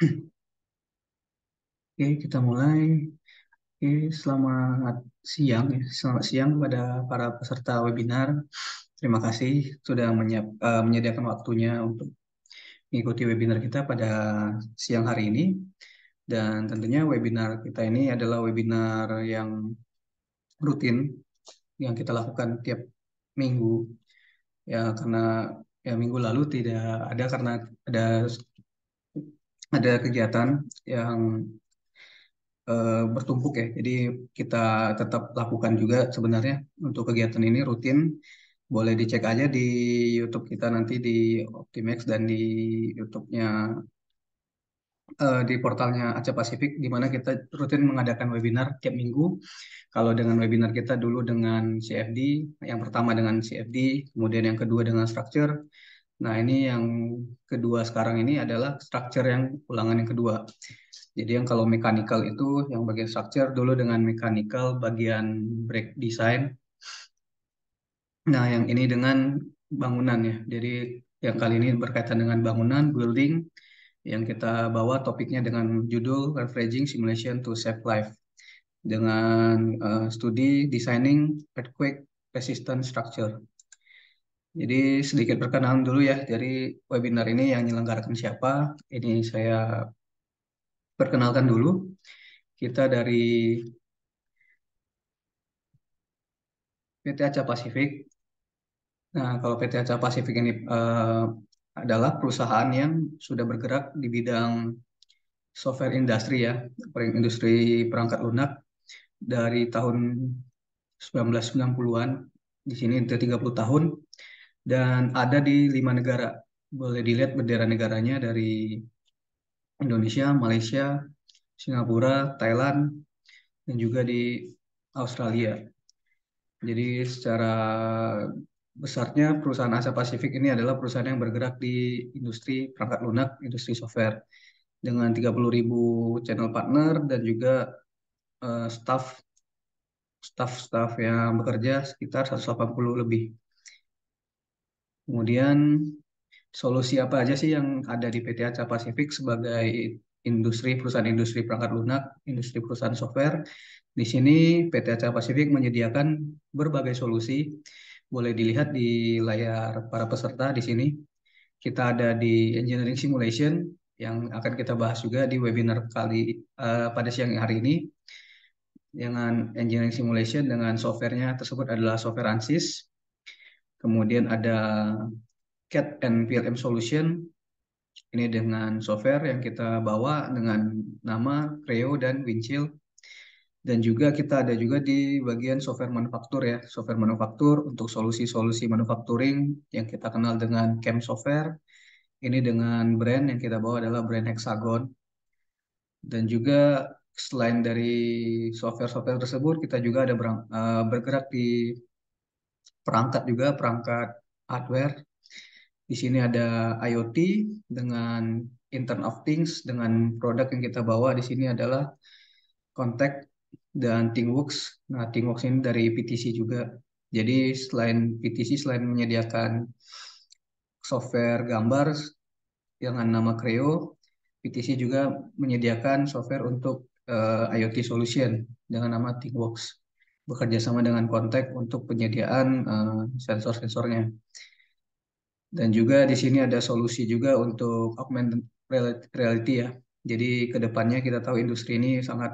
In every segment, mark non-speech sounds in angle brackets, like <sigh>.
Oke, kita mulai. Oke, selamat siang, ya. selamat siang kepada para peserta webinar. Terima kasih sudah menyiap, uh, eh, menyediakan waktunya untuk mengikuti webinar kita pada siang hari ini. Dan tentunya webinar kita ini adalah webinar yang rutin yang kita lakukan tiap minggu. Ya, karena ya minggu lalu tidak ada karena ada ada kegiatan yang uh, bertumpuk ya. Jadi kita tetap lakukan juga sebenarnya untuk kegiatan ini rutin. Boleh dicek aja di YouTube kita nanti di Optimex dan di YouTube-nya eh, di portalnya Aceh Pasifik di mana kita rutin mengadakan webinar tiap minggu. Kalau dengan webinar kita dulu dengan CFD, yang pertama dengan CFD, kemudian yang kedua dengan structure, Nah, ini yang kedua sekarang ini adalah structure yang ulangan yang kedua. Jadi yang kalau mechanical itu yang bagian structure dulu dengan mechanical bagian brake design. Nah, yang ini dengan bangunan ya. Jadi yang kali ini berkaitan dengan bangunan, building, yang kita bawa topiknya dengan judul Refraging Simulation to Save Life. Dengan uh, studi Designing Earthquake Resistant Structure. Jadi sedikit perkenalan dulu ya dari webinar ini yang menyelenggarakan siapa. Ini saya perkenalkan dulu. Kita dari PT Aca Pasifik. Nah, kalau PT Aca Pasifik ini uh, adalah perusahaan yang sudah bergerak di bidang software industri ya, industri perangkat lunak dari tahun 1990-an di sini tiga 30 tahun dan ada di lima negara. Boleh dilihat bendera negaranya dari Indonesia, Malaysia, Singapura, Thailand, dan juga di Australia. Jadi secara besarnya perusahaan Asia Pasifik ini adalah perusahaan yang bergerak di industri perangkat lunak, industri software dengan 30.000 channel partner dan juga uh, staff staff-staff yang bekerja sekitar 180 lebih. Kemudian solusi apa aja sih yang ada di PT Aca Pasifik sebagai industri perusahaan industri perangkat lunak, industri perusahaan software. Di sini PT Aca Pasifik menyediakan berbagai solusi. Boleh dilihat di layar para peserta di sini. Kita ada di engineering simulation yang akan kita bahas juga di webinar kali uh, pada siang hari ini. Dengan engineering simulation dengan softwarenya tersebut adalah software ANSYS Kemudian ada CAT and PLM Solution. Ini dengan software yang kita bawa dengan nama Creo dan Windchill. Dan juga kita ada juga di bagian software manufaktur ya, software manufaktur untuk solusi-solusi manufacturing yang kita kenal dengan CAM software. Ini dengan brand yang kita bawa adalah brand Hexagon. Dan juga selain dari software-software tersebut, kita juga ada eh, bergerak di perangkat juga, perangkat hardware. Di sini ada IoT dengan Internet of Things dengan produk yang kita bawa di sini adalah Contact dan ThingWorks. Nah, ThingWorks ini dari PTC juga. Jadi selain PTC selain menyediakan software gambar dengan nama Creo, PTC juga menyediakan software untuk uh, eh, IoT solution dengan nama ThingWorks bekerja sama dengan kontak untuk penyediaan eh, sensor-sensornya. Dan juga di sini ada solusi juga untuk augmented reality ya. Jadi depannya kita tahu industri ini sangat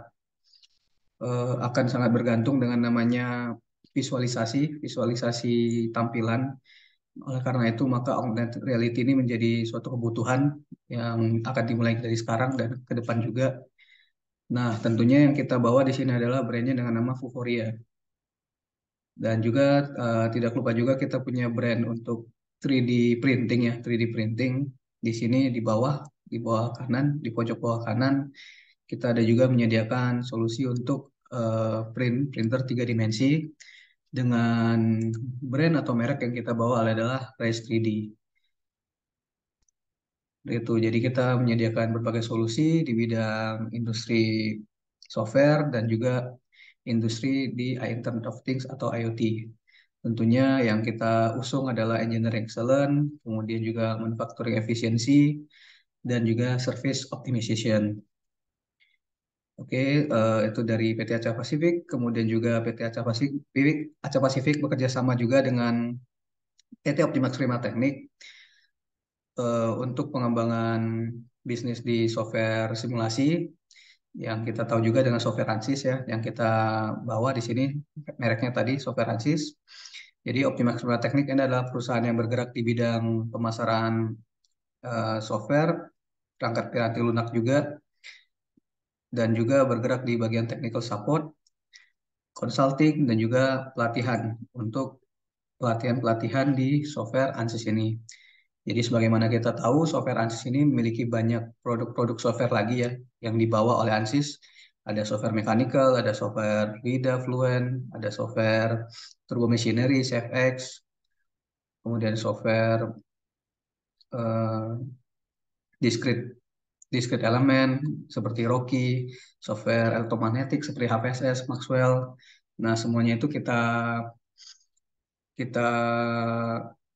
eh, akan sangat bergantung dengan namanya visualisasi, visualisasi tampilan. Oleh karena itu maka augmented reality ini menjadi suatu kebutuhan yang akan dimulai dari sekarang dan ke depan juga. Nah tentunya yang kita bawa di sini adalah brandnya dengan nama Fuforia. Dan juga uh, tidak lupa juga kita punya brand untuk 3D printing ya, 3D printing di sini di bawah, di bawah kanan, di pojok bawah kanan kita ada juga menyediakan solusi untuk uh, print printer tiga dimensi dengan brand atau merek yang kita bawa adalah Rise 3D itu jadi kita menyediakan berbagai solusi di bidang industri software dan juga industri di Internet of Things atau IoT. Tentunya yang kita usung adalah engineering excellence, kemudian juga manufacturing efficiency, dan juga service optimization. Oke, uh, itu dari PT Aca Pacific, kemudian juga PT Aca Pacific, Aca Pacific bekerja sama juga dengan PT Optimax Prima Teknik uh, untuk pengembangan bisnis di software simulasi yang kita tahu juga dengan software Ansys ya, yang kita bawa di sini mereknya tadi software Ansys. Jadi Optimax Teknik ini adalah perusahaan yang bergerak di bidang pemasaran uh, software, perangkat piranti lunak juga, dan juga bergerak di bagian technical support, consulting, dan juga pelatihan untuk pelatihan-pelatihan di software Ansys ini. Jadi sebagaimana kita tahu, software ANSYS ini memiliki banyak produk-produk software lagi ya yang dibawa oleh ANSYS. Ada software mechanical, ada software Rida, Fluent, ada software Turbo Machinery, CFX, kemudian software uh, discrete discrete element seperti Rocky, software elektromagnetik seperti HPSS, Maxwell. Nah, semuanya itu kita kita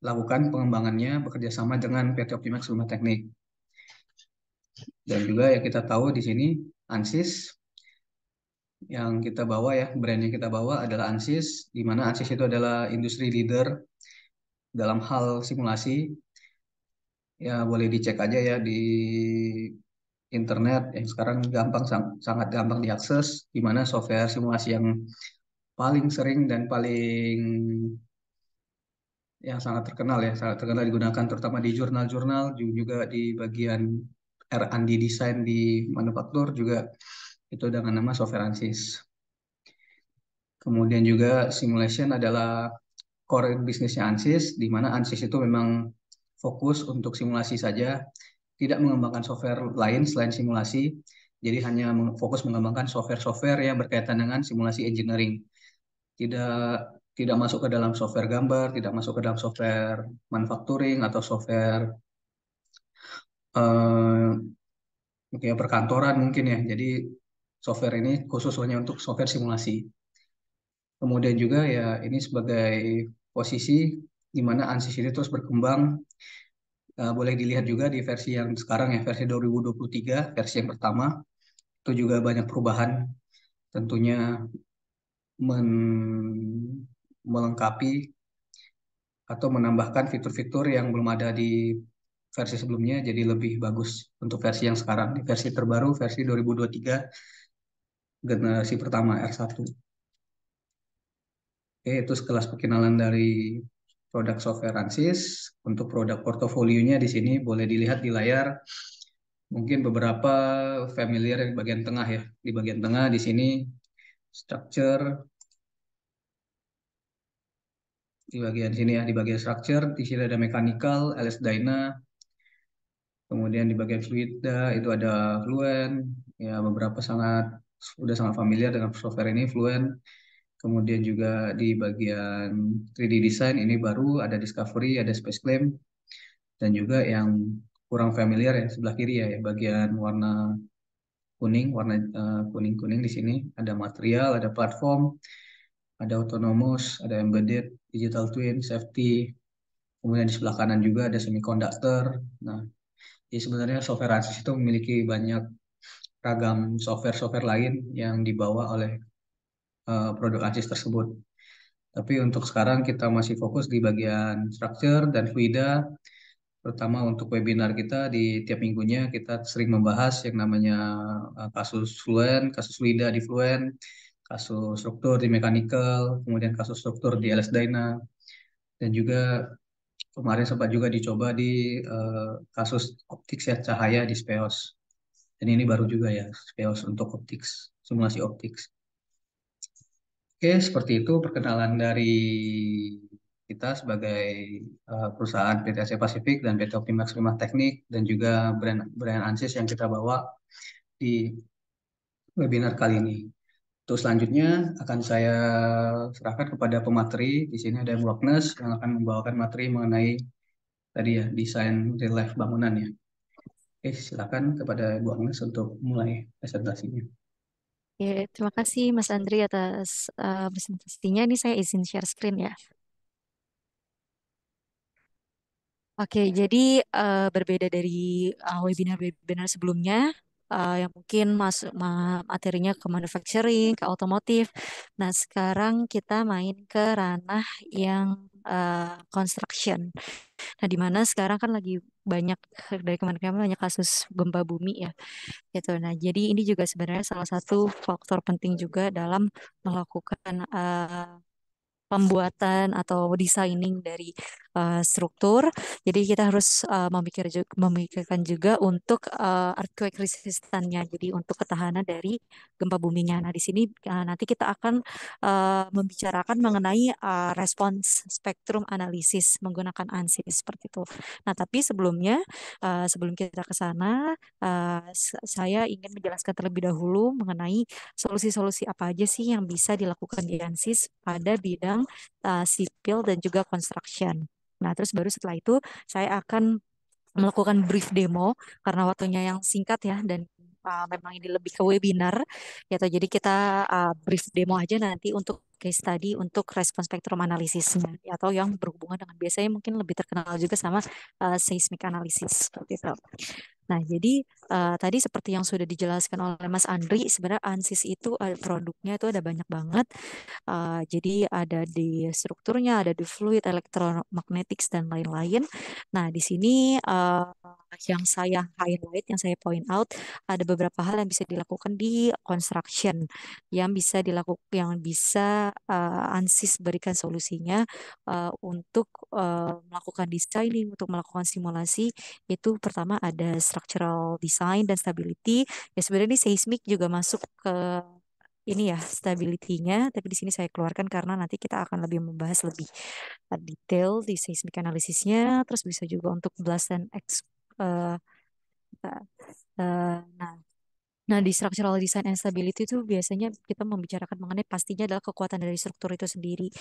lakukan pengembangannya bekerja sama dengan PT Optimax Rumah Teknik. Dan juga ya kita tahu di sini ANSYS yang kita bawa ya, brand yang kita bawa adalah ANSYS, di mana ANSYS itu adalah industri leader dalam hal simulasi. Ya boleh dicek aja ya di internet yang sekarang gampang sangat gampang diakses, di mana software simulasi yang paling sering dan paling yang sangat terkenal ya, sangat terkenal digunakan terutama di jurnal-jurnal juga di bagian R&D desain di manufaktur juga itu dengan nama software ansis Kemudian juga simulation adalah core bisnisnya ansis di mana ansis itu memang fokus untuk simulasi saja, tidak mengembangkan software lain selain simulasi, jadi hanya fokus mengembangkan software-software yang berkaitan dengan simulasi engineering. Tidak tidak masuk ke dalam software gambar, tidak masuk ke dalam software manufacturing atau software eh, ya perkantoran mungkin ya. Jadi software ini khususnya untuk software simulasi. Kemudian juga ya ini sebagai posisi di mana ANSYS ini terus berkembang. Uh, boleh dilihat juga di versi yang sekarang ya, versi 2023, versi yang pertama. Itu juga banyak perubahan tentunya men melengkapi atau menambahkan fitur-fitur yang belum ada di versi sebelumnya jadi lebih bagus untuk versi yang sekarang di versi terbaru versi 2023 generasi pertama R1 Oke itu sekelas perkenalan dari produk software Ansys untuk produk portofolionya di sini boleh dilihat di layar mungkin beberapa familiar di bagian tengah ya di bagian tengah di sini structure di bagian sini ya, di bagian structure, di sini ada mechanical, LS Dyna, kemudian di bagian fluida itu ada Fluent, ya beberapa sangat sudah sangat familiar dengan software ini Fluent, kemudian juga di bagian 3D design ini baru ada Discovery, ada Space Claim, dan juga yang kurang familiar ya sebelah kiri ya, ya bagian warna kuning, warna uh, eh, kuning kuning di sini ada material, ada platform, ada autonomous, ada embedded, digital twin, safety, kemudian di sebelah kanan juga ada semiconductor. Nah, jadi sebenarnya software Ansys itu memiliki banyak ragam software-software lain yang dibawa oleh uh, produk Ansys tersebut. Tapi untuk sekarang kita masih fokus di bagian structure dan fluida, terutama untuk webinar kita di tiap minggunya kita sering membahas yang namanya eh, kasus fluent, kasus fluida di fluent, kasus struktur di mechanical, kemudian kasus struktur di LS Dyna, dan juga kemarin sempat juga dicoba di uh, kasus optik sehat cahaya di SPEOS. Dan ini baru juga ya, SPEOS untuk optik simulasi optik. Oke, seperti itu perkenalan dari kita sebagai uh, perusahaan PT Asia Pacific dan PT Optimax Rumah Teknik dan juga brand brand Ansys yang kita bawa di webinar kali ini. Terus selanjutnya akan saya serahkan kepada pemateri. Di sini ada Wagnes yang akan membawakan materi mengenai tadi ya desain real life bangunan ya. Oke, silakan kepada Bu Agnes untuk mulai presentasinya. Ya, terima kasih Mas Andri atas uh, presentasinya. Ini saya izin share screen ya. Oke, jadi uh, berbeda dari eh, webinar-webinar uh, webinar -webinar sebelumnya, uh, yang mungkin masuk ma materinya ke manufacturing, ke otomotif. Nah, sekarang kita main ke ranah yang uh, construction. Nah, di mana sekarang kan lagi banyak dari kemarin-kemarin banyak kasus gempa bumi ya. Gitu. Nah, jadi ini juga sebenarnya salah satu faktor penting juga dalam melakukan uh, pembuatan atau designing dari uh, struktur. Jadi kita harus uh, memikir juga, memikirkan juga untuk uh, earthquake resistannya. Jadi untuk ketahanan dari gempa buminya. Nah, di sini uh, nanti kita akan uh, membicarakan mengenai uh, respons spektrum analisis menggunakan ANSI seperti itu. Nah, tapi sebelumnya uh, sebelum kita ke sana uh, saya ingin menjelaskan terlebih dahulu mengenai solusi-solusi apa aja sih yang bisa dilakukan di ANSYS pada bidang bidang uh, eh, sipil dan juga construction. Nah, terus baru setelah itu saya akan melakukan brief demo karena waktunya yang singkat ya dan uh, memang ini lebih ke webinar ya jadi kita uh, brief demo aja nanti untuk case study untuk respon spektrum analisisnya atau yang berhubungan dengan biasanya mungkin lebih terkenal juga sama uh, seismik analisis seperti itu. Nah, jadi Eh, tadi seperti yang sudah dijelaskan oleh Mas Andri, sebenarnya ANSIS itu uh, produknya itu ada banyak banget. Uh, jadi ada di strukturnya, ada di fluid, elektromagnetik, dan lain-lain. Nah, di sini uh, yang saya highlight, yang saya point out, ada beberapa hal yang bisa dilakukan di construction, yang bisa dilakukan, yang bisa uh, ANSIS berikan solusinya uh, untuk uh, melakukan designing, untuk melakukan simulasi. Itu pertama ada structural design design dan stability. Ya sebenarnya ini seismik juga masuk ke ini ya stability-nya, tapi di sini saya keluarkan karena nanti kita akan lebih membahas lebih detail di seismik analisisnya, terus bisa juga untuk blast dan X. Uh, uh, nah, Nah, di structural design and stability itu biasanya kita membicarakan mengenai pastinya adalah kekuatan dari struktur itu sendiri.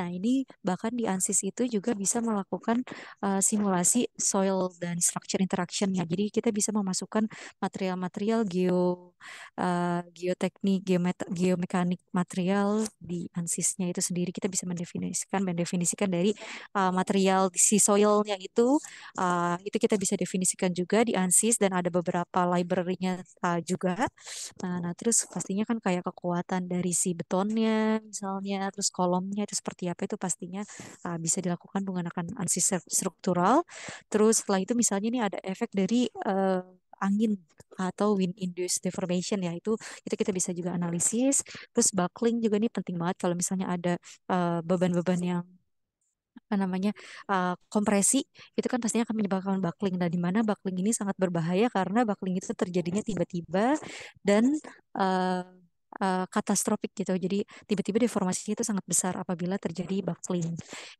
Nah, ini bahkan di ANSYS itu juga bisa melakukan uh, simulasi soil dan structure interaction-nya. Jadi kita bisa memasukkan material-material geo uh, geoteknik, geomet geomekanik material di ansys itu sendiri. Kita bisa mendefinisikan mendefinisikan dari uh, material si soilnya itu uh, itu kita bisa definisikan juga di ANSYS dan ada beberapa library-nya uh, juga juga. Nah, nah terus pastinya kan kayak kekuatan dari si betonnya misalnya, terus kolomnya itu seperti apa itu pastinya uh, bisa dilakukan menggunakan ansi struktural. Terus setelah itu misalnya ini ada efek dari uh, angin atau wind induced deformation ya itu kita kita bisa juga analisis terus buckling juga nih penting banget kalau misalnya ada eh, beban-beban uh, beban -beban yang apa namanya uh, kompresi itu kan pastinya akan menyebabkan buckling. Nah, di mana buckling ini sangat berbahaya karena buckling itu terjadinya tiba-tiba dan uh, uh, katastrofik gitu. Jadi tiba-tiba deformasinya itu sangat besar apabila terjadi buckling.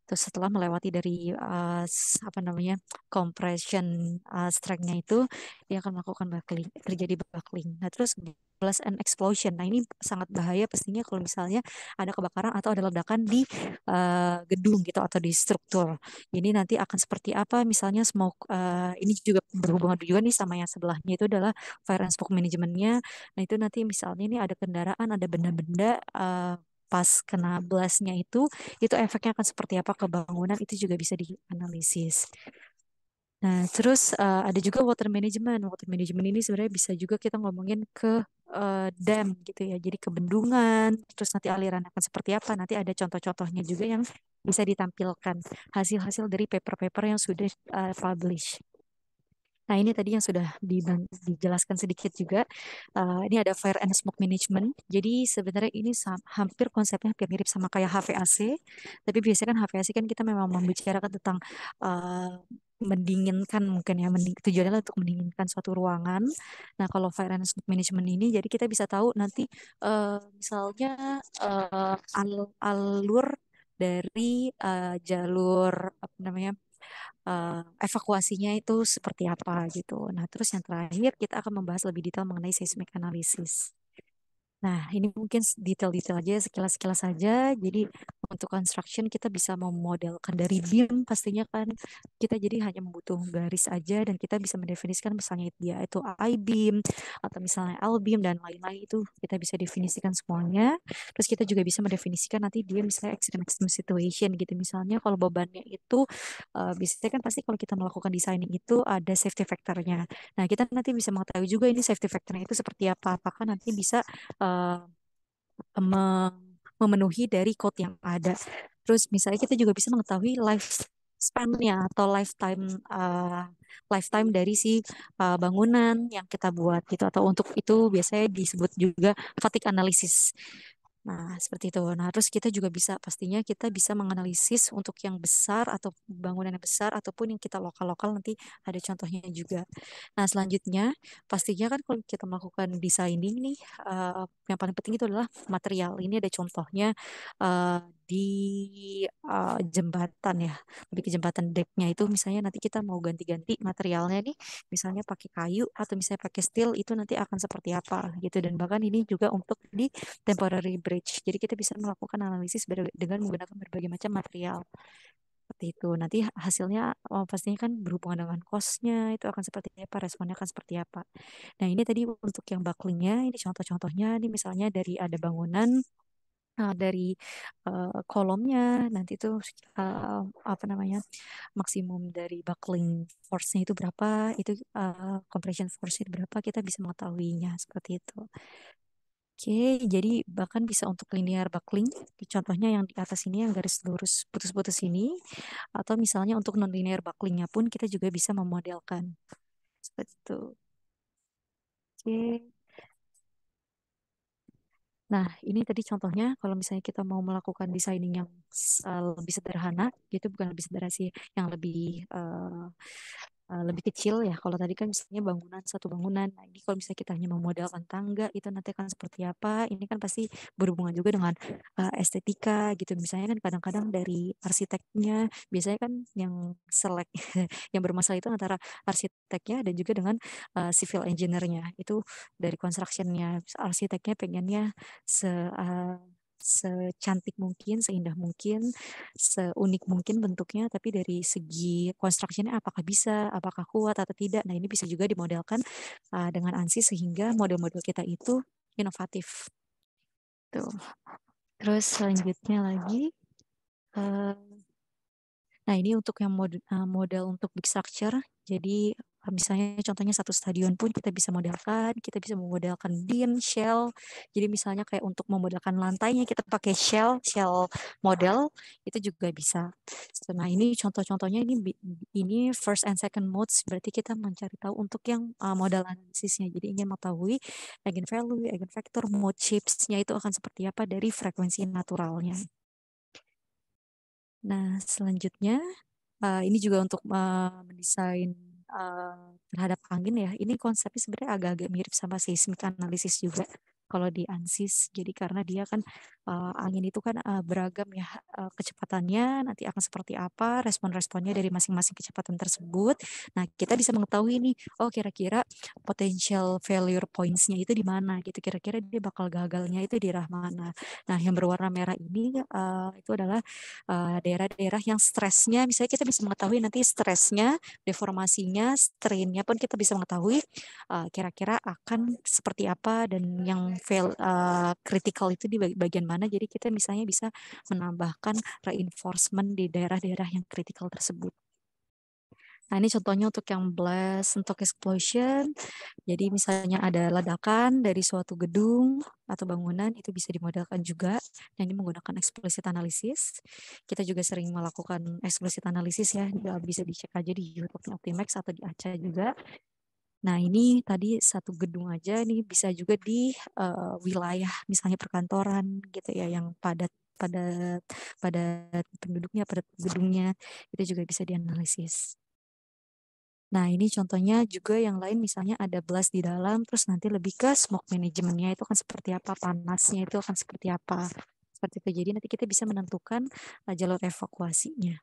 Itu setelah melewati dari uh, apa namanya compression uh, strength-nya itu dia akan melakukan buckling, terjadi buckling. Nah terus blast and explosion. Nah ini sangat bahaya pastinya kalau misalnya ada kebakaran atau ada ledakan di uh, gedung gitu atau di struktur. Ini nanti akan seperti apa? Misalnya smoke uh, ini juga berhubungan juga nih sama yang sebelahnya itu adalah fire and smoke manajemennya. Nah itu nanti misalnya ini ada kendaraan, ada benda-benda uh, pas kena blastnya itu, itu efeknya akan seperti apa ke bangunan itu juga bisa dianalisis. Nah, terus uh, ada juga water management. Water management ini sebenarnya bisa juga kita ngomongin ke uh, dam gitu ya jadi kebendungan terus nanti aliran akan seperti apa nanti ada contoh-contohnya juga yang bisa ditampilkan hasil-hasil dari paper-paper yang sudah uh, publish Nah ini tadi yang sudah dijelaskan sedikit juga. Uh, ini ada fire and smoke management. Jadi sebenarnya ini hampir konsepnya hampir mirip sama kayak HVAC. Tapi biasanya kan HVAC kan kita memang membicarakan tentang uh, mendinginkan mungkin ya mending, tujuannya untuk mendinginkan suatu ruangan. Nah kalau fire and smoke management ini jadi kita bisa tahu nanti uh, misalnya uh, al alur dari uh, jalur apa namanya uh, evakuasinya itu seperti apa gitu. Nah, terus yang terakhir kita akan membahas lebih detail mengenai seismik analisis. Nah, ini mungkin detail-detail aja, sekilas-sekilas saja. Jadi, untuk construction kita bisa memodelkan dari beam pastinya kan. Kita jadi hanya membutuhkan garis aja dan kita bisa mendefinisikan misalnya dia itu I-beam atau misalnya L-beam dan lain-lain itu kita bisa definisikan semuanya. Terus kita juga bisa mendefinisikan nanti dia misalnya extreme extreme situation gitu. Misalnya kalau bebannya itu uh, biasanya kan pasti kalau kita melakukan designing itu ada safety factor-nya. Nah, kita nanti bisa mengetahui juga ini safety factor-nya itu seperti apa. Apakah nanti bisa uh, Eh, memenuhi dari code yang ada. Terus misalnya kita juga bisa mengetahui lifespan-nya atau lifetime uh, lifetime dari si uh, bangunan yang kita buat gitu atau untuk itu biasanya disebut juga fatigue analysis. Nah, seperti itu. Nah, terus kita juga bisa pastinya kita bisa menganalisis untuk yang besar atau bangunan yang besar ataupun yang kita lokal-lokal nanti ada contohnya juga. Nah, selanjutnya pastinya kan kalau kita melakukan ini nih uh, yang paling penting itu adalah material. Ini ada contohnya uh, di uh, jembatan ya lebih ke jembatan decknya itu misalnya nanti kita mau ganti-ganti materialnya nih misalnya pakai kayu atau misalnya pakai steel itu nanti akan seperti apa gitu dan bahkan ini juga untuk di temporary bridge jadi kita bisa melakukan analisis dengan menggunakan berbagai macam material seperti itu. Nanti hasilnya oh, pastinya kan berhubungan dengan costnya itu akan seperti apa, responnya akan seperti apa. Nah ini tadi untuk yang bucklingnya, ini contoh-contohnya, ini misalnya dari ada bangunan uh, dari uh, kolomnya nanti itu uh, eh, apa namanya maksimum dari buckling force-nya itu berapa itu uh, compression force-nya berapa kita bisa mengetahuinya seperti itu Oke, okay, jadi bahkan bisa untuk linear buckling, contohnya yang di atas ini yang garis lurus putus-putus ini, atau misalnya untuk non-linear bucklingnya pun kita juga bisa memodelkan. Seperti itu. Oke. Okay. Nah, ini tadi contohnya kalau misalnya kita mau melakukan designing yang uh, lebih sederhana, itu bukan lebih sederhana sih, yang lebih uh, Eh, lebih kecil ya. Kalau tadi kan misalnya bangunan satu bangunan. Nah, ini kalau misalnya kita hanya memodalkan tangga itu nanti akan seperti apa? Ini kan pasti berhubungan juga dengan uh, estetika gitu. Misalnya kan kadang-kadang dari arsiteknya biasanya kan yang select <laughs> yang bermasalah itu antara arsiteknya dan juga dengan uh, civil engineer-nya. Itu dari construction-nya, arsiteknya pengennya se uh, secantik mungkin, seindah mungkin, seunik mungkin bentuknya, tapi dari segi konstruksinya apakah bisa, apakah kuat atau tidak. Nah ini bisa juga dimodelkan ah, dengan ANSI sehingga model-model kita itu inovatif. Tuh. Terus selanjutnya lagi, eh, nah ini untuk yang ah, model untuk big structure. Jadi misalnya contohnya satu stadion pun kita bisa modalkan, kita bisa memodalkan dim shell. Jadi misalnya kayak untuk memodalkan lantainya kita pakai shell, shell model itu juga bisa. Nah ini contoh-contohnya ini ini first and second modes berarti kita mencari tahu untuk yang uh, modal analisisnya. Jadi ingin mengetahui eigen value, eigen vector, mode shapes-nya itu akan seperti apa dari frekuensi naturalnya. Nah selanjutnya eh, ini juga untuk eh, mendesain terhadap angin ya. Ini konsepnya sebenarnya agak-agak mirip sama seismik analisis juga kalau di ansis jadi karena dia kan uh, angin itu kan uh, beragam ya uh, kecepatannya nanti akan seperti apa respon-responnya dari masing-masing kecepatan tersebut nah kita bisa mengetahui nih oh kira-kira potential failure points-nya itu di mana gitu kira-kira dia bakal gagalnya itu di mana nah yang berwarna merah ini uh, itu adalah daerah daerah-daerah yang stresnya misalnya kita bisa mengetahui nanti stresnya deformasinya strainnya pun kita bisa mengetahui kira kira-kira akan seperti apa dan yang fail uh, critical itu di bagian mana jadi kita misalnya bisa menambahkan reinforcement di daerah-daerah yang critical tersebut Nah, ini contohnya untuk yang blast, untuk explosion. Jadi misalnya ada ledakan dari suatu gedung atau bangunan, itu bisa dimodelkan juga. Dan ini menggunakan explicit analysis. Kita juga sering melakukan explicit analysis ya, bisa dicek aja di youtube Optimax atau di ACA juga. Nah, ini tadi satu gedung aja ini bisa juga di uh, wilayah misalnya perkantoran gitu ya yang padat pada pada penduduknya, pada gedungnya itu juga bisa dianalisis. Nah, ini contohnya juga yang lain misalnya ada blast di dalam, terus nanti lebih ke smoke manajemennya itu akan seperti apa, panasnya itu akan seperti apa. Seperti itu. Jadi nanti kita bisa menentukan eh, jalur evakuasinya.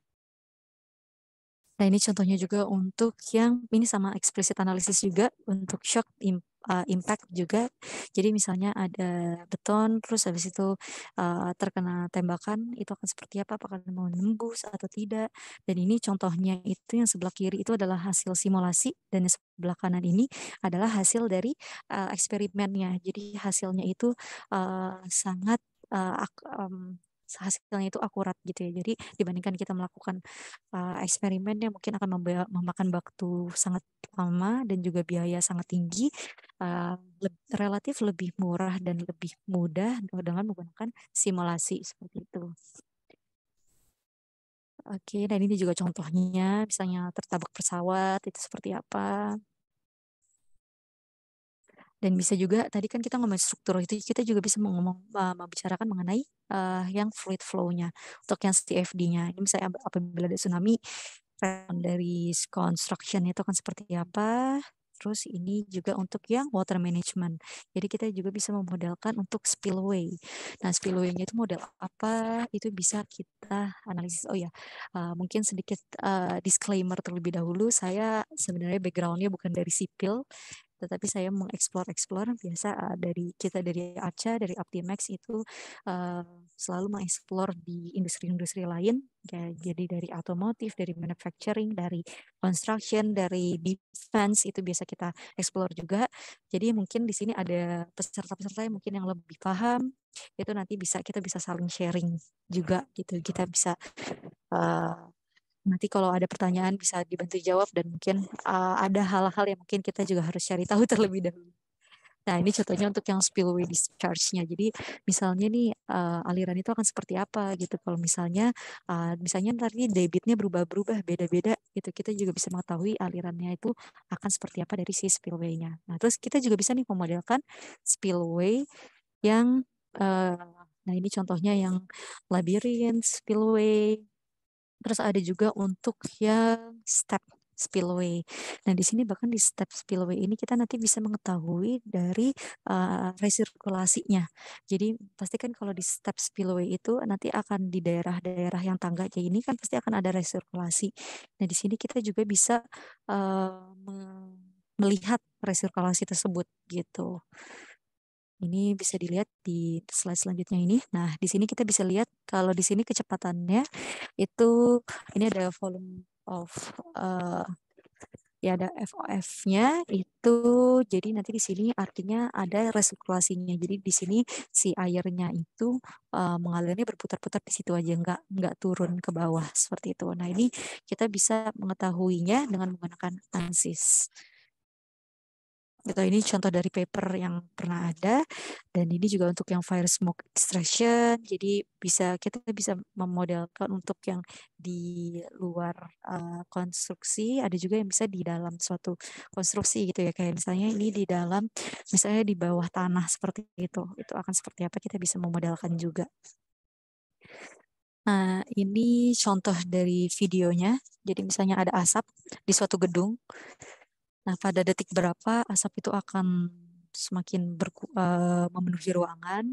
Nah ini contohnya juga untuk yang ini sama eksplisit analisis juga untuk shock uh, impact juga. Jadi misalnya ada beton, terus habis itu uh, terkena tembakan, itu akan seperti apa? Apakah mau nembus atau tidak? Dan ini contohnya itu yang sebelah kiri itu adalah hasil simulasi dan yang sebelah kanan ini adalah hasil dari uh, eksperimennya. Jadi hasilnya itu sangat um, hasilnya itu akurat gitu ya. Jadi dibandingkan kita melakukan uh, eksperimen yang mungkin akan memakan waktu sangat lama dan juga biaya sangat tinggi, uh, le relatif lebih murah dan lebih mudah dengan menggunakan simulasi seperti itu. Oke, dan ini juga contohnya, misalnya tertabrak pesawat itu seperti apa dan bisa juga tadi kan kita ngomong struktur itu kita juga bisa ngomong eh, membicarakan mengenai uh, yang fluid flow-nya untuk yang CFD-nya ini misalnya apabila ada tsunami dari construction itu kan seperti apa terus ini juga untuk yang water management jadi kita juga bisa memodelkan untuk spillway nah spillway-nya itu model apa itu bisa kita analisis oh ya uh, mungkin sedikit uh, disclaimer terlebih dahulu saya sebenarnya backgroundnya bukan dari sipil tetapi saya mengeksplor-eksplor biasa uh, dari kita dari Arca dari Optimax itu uh, selalu mengeksplor di industri-industri lain ya, jadi dari otomotif dari manufacturing dari construction dari defense itu biasa kita eksplor juga jadi mungkin di sini ada peserta-peserta yang mungkin yang lebih paham itu nanti bisa kita bisa saling sharing juga gitu kita bisa uh, nanti kalau ada pertanyaan bisa dibantu jawab dan mungkin uh, ada hal-hal yang mungkin kita juga harus cari tahu <laughs> terlebih dahulu. Nah ini contohnya untuk yang spillway discharge-nya. Jadi misalnya nih uh, aliran itu akan seperti apa gitu. Kalau misalnya uh, misalnya nanti debitnya berubah-berubah beda-beda gitu. Kita juga bisa mengetahui alirannya itu akan seperti apa dari si spillway-nya. Nah terus kita juga bisa nih memodelkan spillway yang uh, nah ini contohnya yang labirin, spillway, Terus ada juga untuk yang step spillway. Nah, di sini bahkan di step spillway ini kita nanti bisa mengetahui dari uh, resirkulasinya. Jadi, pastikan kalau di step spillway itu nanti akan di daerah-daerah yang tangga ya ini kan pasti akan ada resirkulasi. Nah, di sini kita juga bisa uh, melihat resirkulasi tersebut gitu. Ini bisa dilihat di slide selanjutnya ini. Nah, di sini kita bisa lihat kalau di sini kecepatannya itu ini ada volume of uh, ya ada FOF-nya itu jadi nanti di sini artinya ada resirkulasinya. Jadi di sini si airnya itu uh, mengalirnya berputar-putar di situ aja nggak nggak turun ke bawah seperti itu. Nah, ini kita bisa mengetahuinya dengan menggunakan ANSYS gitu ini contoh dari paper yang pernah ada dan ini juga untuk yang fire smoke extraction jadi bisa kita bisa memodelkan untuk yang di luar uh, konstruksi ada juga yang bisa di dalam suatu konstruksi gitu ya kayak misalnya ini di dalam misalnya di bawah tanah seperti itu itu akan seperti apa kita bisa memodelkan juga Nah, ini contoh dari videonya. Jadi misalnya ada asap di suatu gedung. Nah, pada detik berapa asap itu akan semakin berku, uh, memenuhi ruangan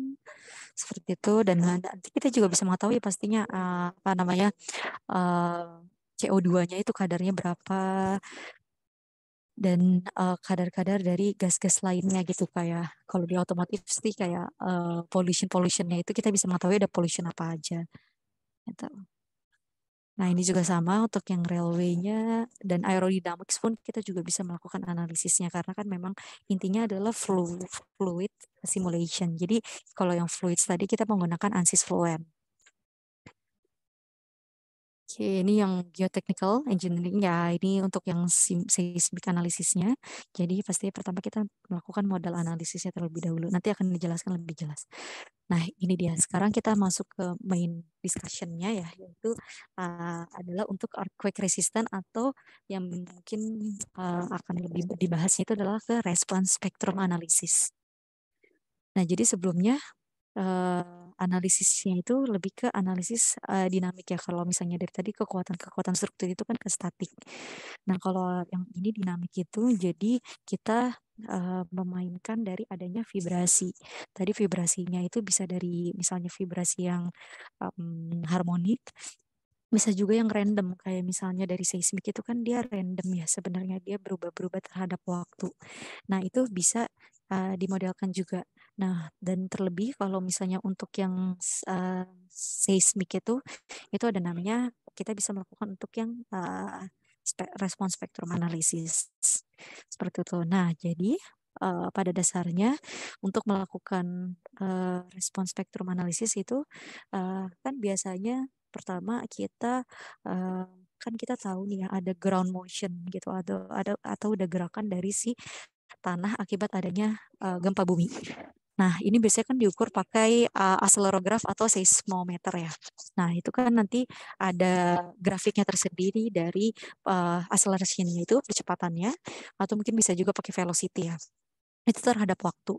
seperti itu dan nanti kita juga bisa mengetahui pastinya uh, apa namanya uh, eh, CO2-nya itu kadarnya berapa dan kadar kadar-kadar dari gas-gas lainnya gitu kayak ya. kalau di otomotif sih kayak uh, pollution pollutionnya itu kita bisa mengetahui ada pollution apa aja gitu. Nah, ini juga sama untuk yang railway-nya dan aerodynamics pun kita juga bisa melakukan analisisnya karena kan memang intinya adalah fluid, simulation. Jadi, kalau yang fluid tadi kita menggunakan ANSYS Fluent. Oke, ini yang geotechnical engineering ya. Ini untuk yang seismik analisisnya. Jadi pasti pertama kita melakukan modal analisisnya terlebih dahulu. Nanti akan dijelaskan lebih jelas. Nah, ini dia. Sekarang kita masuk ke main discussionnya ya, yaitu uh, adalah untuk earthquake resistant atau yang mungkin uh, akan lebih dibahas itu adalah ke response spectrum analysis. Nah, jadi sebelumnya uh, analisisnya itu lebih ke analisis uh, dinamik ya kalau misalnya dari tadi kekuatan-kekuatan struktur itu kan ke statik. Nah kalau yang ini dinamik itu jadi kita uh, memainkan dari adanya vibrasi. Tadi vibrasinya itu bisa dari misalnya vibrasi yang um, harmonik, bisa juga yang random kayak misalnya dari seismik itu kan dia random ya sebenarnya dia berubah-berubah terhadap waktu. Nah itu bisa uh, dimodelkan juga Nah, dan terlebih kalau misalnya untuk yang uh, seismik itu, itu ada namanya kita bisa melakukan untuk yang uh, eh, spectrum respon spektrum analisis seperti itu. Nah, jadi uh, pada dasarnya untuk melakukan uh, respon spektrum analisis itu uh, kan biasanya pertama kita uh, kan kita tahu nih ya ada ground motion gitu atau ada atau ada gerakan dari si tanah akibat adanya uh, gempa bumi Nah, ini biasanya kan diukur pakai uh, akselerograf atau seismometer ya. Nah, itu kan nanti ada grafiknya tersendiri dari uh, accelerationnya itu kecepatannya atau mungkin bisa juga pakai velocity ya. Itu terhadap waktu.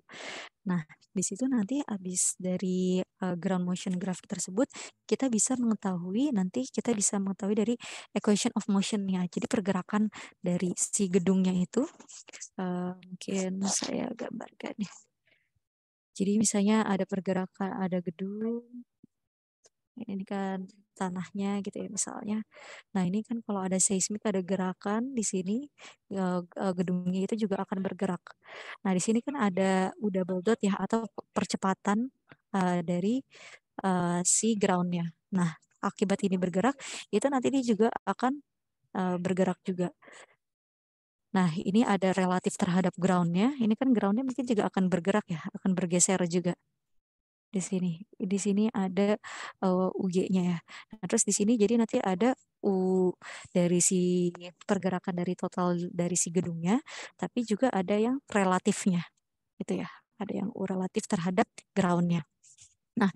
Nah, di situ nanti habis dari uh, ground motion graph tersebut kita bisa mengetahui nanti kita bisa mengetahui dari equation of motion ya. jadi pergerakan dari si gedungnya itu uh, mungkin saya gambarkan ya jadi misalnya ada pergerakan, ada gedung, ini kan tanahnya gitu ya misalnya. Nah ini kan kalau ada seismik, ada gerakan di sini, e, e, gedungnya itu juga akan bergerak. Nah di sini kan ada double dot ya atau percepatan e, dari uh, si groundnya. Nah akibat ini bergerak, itu nanti dia juga akan bergerak juga. Nah, ini ada relatif terhadap groundnya. Ini kan groundnya mungkin juga akan bergerak ya, akan bergeser juga di sini. Di sini ada uh, UG-nya ya. Nah, terus di sini jadi nanti ada U dari si pergerakan dari total dari si gedungnya, tapi juga ada yang relatifnya. Gitu ya. Ada yang U relatif terhadap groundnya. Nah,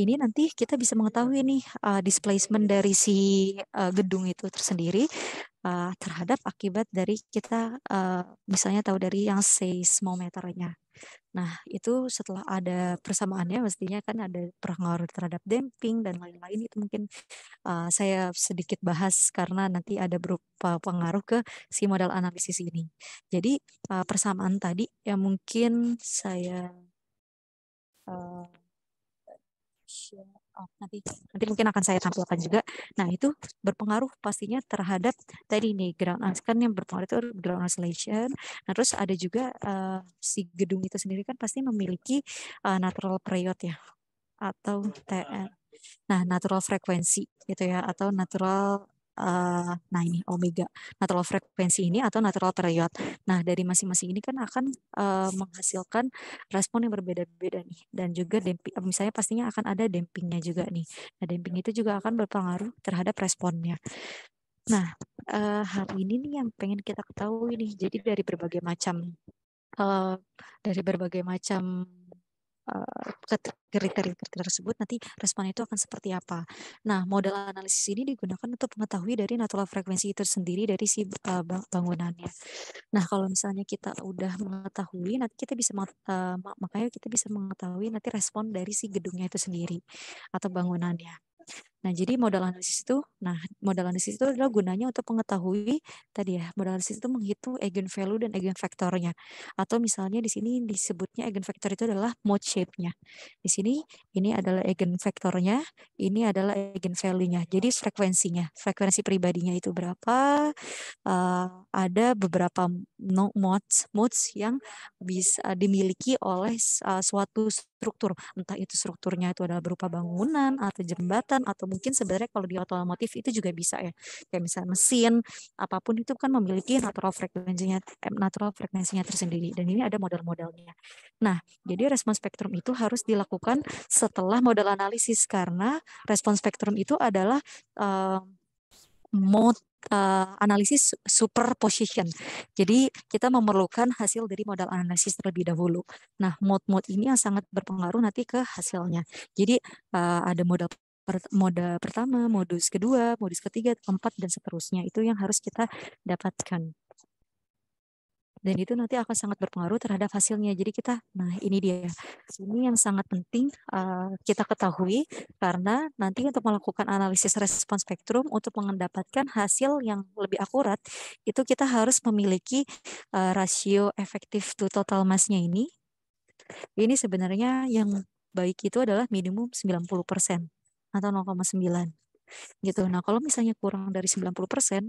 ini nanti kita bisa mengetahui nih uh, displacement dari si uh, gedung itu tersendiri uh, terhadap akibat dari kita uh, misalnya tahu dari yang seismometernya. Nah, itu setelah ada persamaannya mestinya kan ada pengaruh terhadap damping dan lain-lain itu mungkin uh, saya sedikit bahas karena nanti ada berupa pengaruh ke si modal analisis ini. Jadi uh, persamaan tadi yang mungkin saya uh, share oh, nanti nanti mungkin akan saya tampilkan juga. Nah itu berpengaruh pastinya terhadap tadi nih ground kan yang berpengaruh itu ground isolation. Nah terus ada juga uh, si gedung itu sendiri kan pasti memiliki uh, natural period ya atau TN. Nah natural frekuensi gitu ya atau natural uh, nah ini omega natural frekuensi ini atau natural period. Nah dari masing-masing ini kan akan uh, menghasilkan respon yang berbeda-beda nih dan juga damping, misalnya pastinya akan ada dampingnya juga nih. Nah damping itu juga akan berpengaruh terhadap responnya. Nah uh, hari ini nih yang pengen kita ketahui nih. Jadi dari berbagai macam uh, dari berbagai macam kriteria-kriteria tersebut nanti respon itu akan seperti apa. Nah, model analisis ini digunakan untuk mengetahui dari natural frekuensi itu sendiri dari si bangunannya. Nah, kalau misalnya kita udah mengetahui, nanti kita bisa uh, makanya kita bisa mengetahui nanti respon dari si gedungnya itu sendiri atau bangunannya. Nah, jadi modal analisis itu, nah modal analisis itu adalah gunanya untuk mengetahui tadi ya, modal analisis itu menghitung eigenvalue dan eigenvektornya. Atau misalnya di sini disebutnya eigenvektor itu adalah mode shape-nya. Di sini ini adalah eigenvektornya, ini adalah eigenvalue-nya. Jadi frekuensinya, frekuensi pribadinya itu berapa? Uh, ada beberapa no modes, modes yang bisa dimiliki oleh uh, suatu struktur, entah itu strukturnya itu adalah berupa bangunan atau jembatan atau mungkin sebenarnya kalau di otomotif itu juga bisa ya kayak misalnya mesin apapun itu kan memiliki natural frekuensinya eh, natural frekuensinya tersendiri dan ini ada model-modelnya nah jadi respon spektrum itu harus dilakukan setelah modal analisis karena respon spektrum itu adalah uh, mode uh, analisis superposition. Jadi kita memerlukan hasil dari modal analisis terlebih dahulu. Nah, mode-mode ini yang sangat berpengaruh nanti ke hasilnya. Jadi uh, ada modal per, mode pertama, modus kedua, modus ketiga, keempat, dan seterusnya. Itu yang harus kita dapatkan. Dan itu nanti akan sangat berpengaruh terhadap hasilnya. Jadi kita, nah ini dia. Ini yang sangat penting uh, kita ketahui karena nanti untuk melakukan analisis respon spektrum untuk mendapatkan hasil yang lebih akurat, itu kita harus memiliki uh, rasio efektif to total mass-nya ini. Ini sebenarnya yang baik itu adalah minimum 90 persen atau 0,9 gitu. Nah, kalau misalnya kurang dari 90% uh,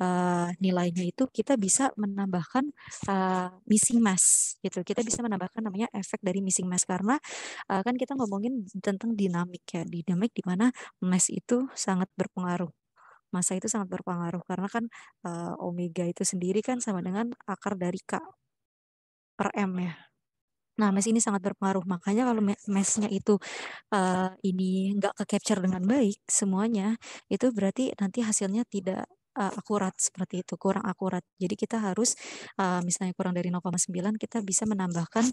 eh, nilainya itu kita bisa menambahkan uh, missing mass gitu. Kita bisa menambahkan namanya efek dari missing mass karena uh, kan kita ngomongin tentang dinamik ya. Dinamik di mana mass itu sangat berpengaruh masa itu sangat berpengaruh karena kan uh, omega itu sendiri kan sama dengan akar dari k per m ya Nah, mes ini sangat berpengaruh. Makanya kalau mesnya itu uh, ini nggak ke capture dengan baik semuanya, itu berarti nanti hasilnya tidak uh, akurat seperti itu, kurang akurat. Jadi kita harus uh, misalnya kurang dari 0,9 kita bisa menambahkan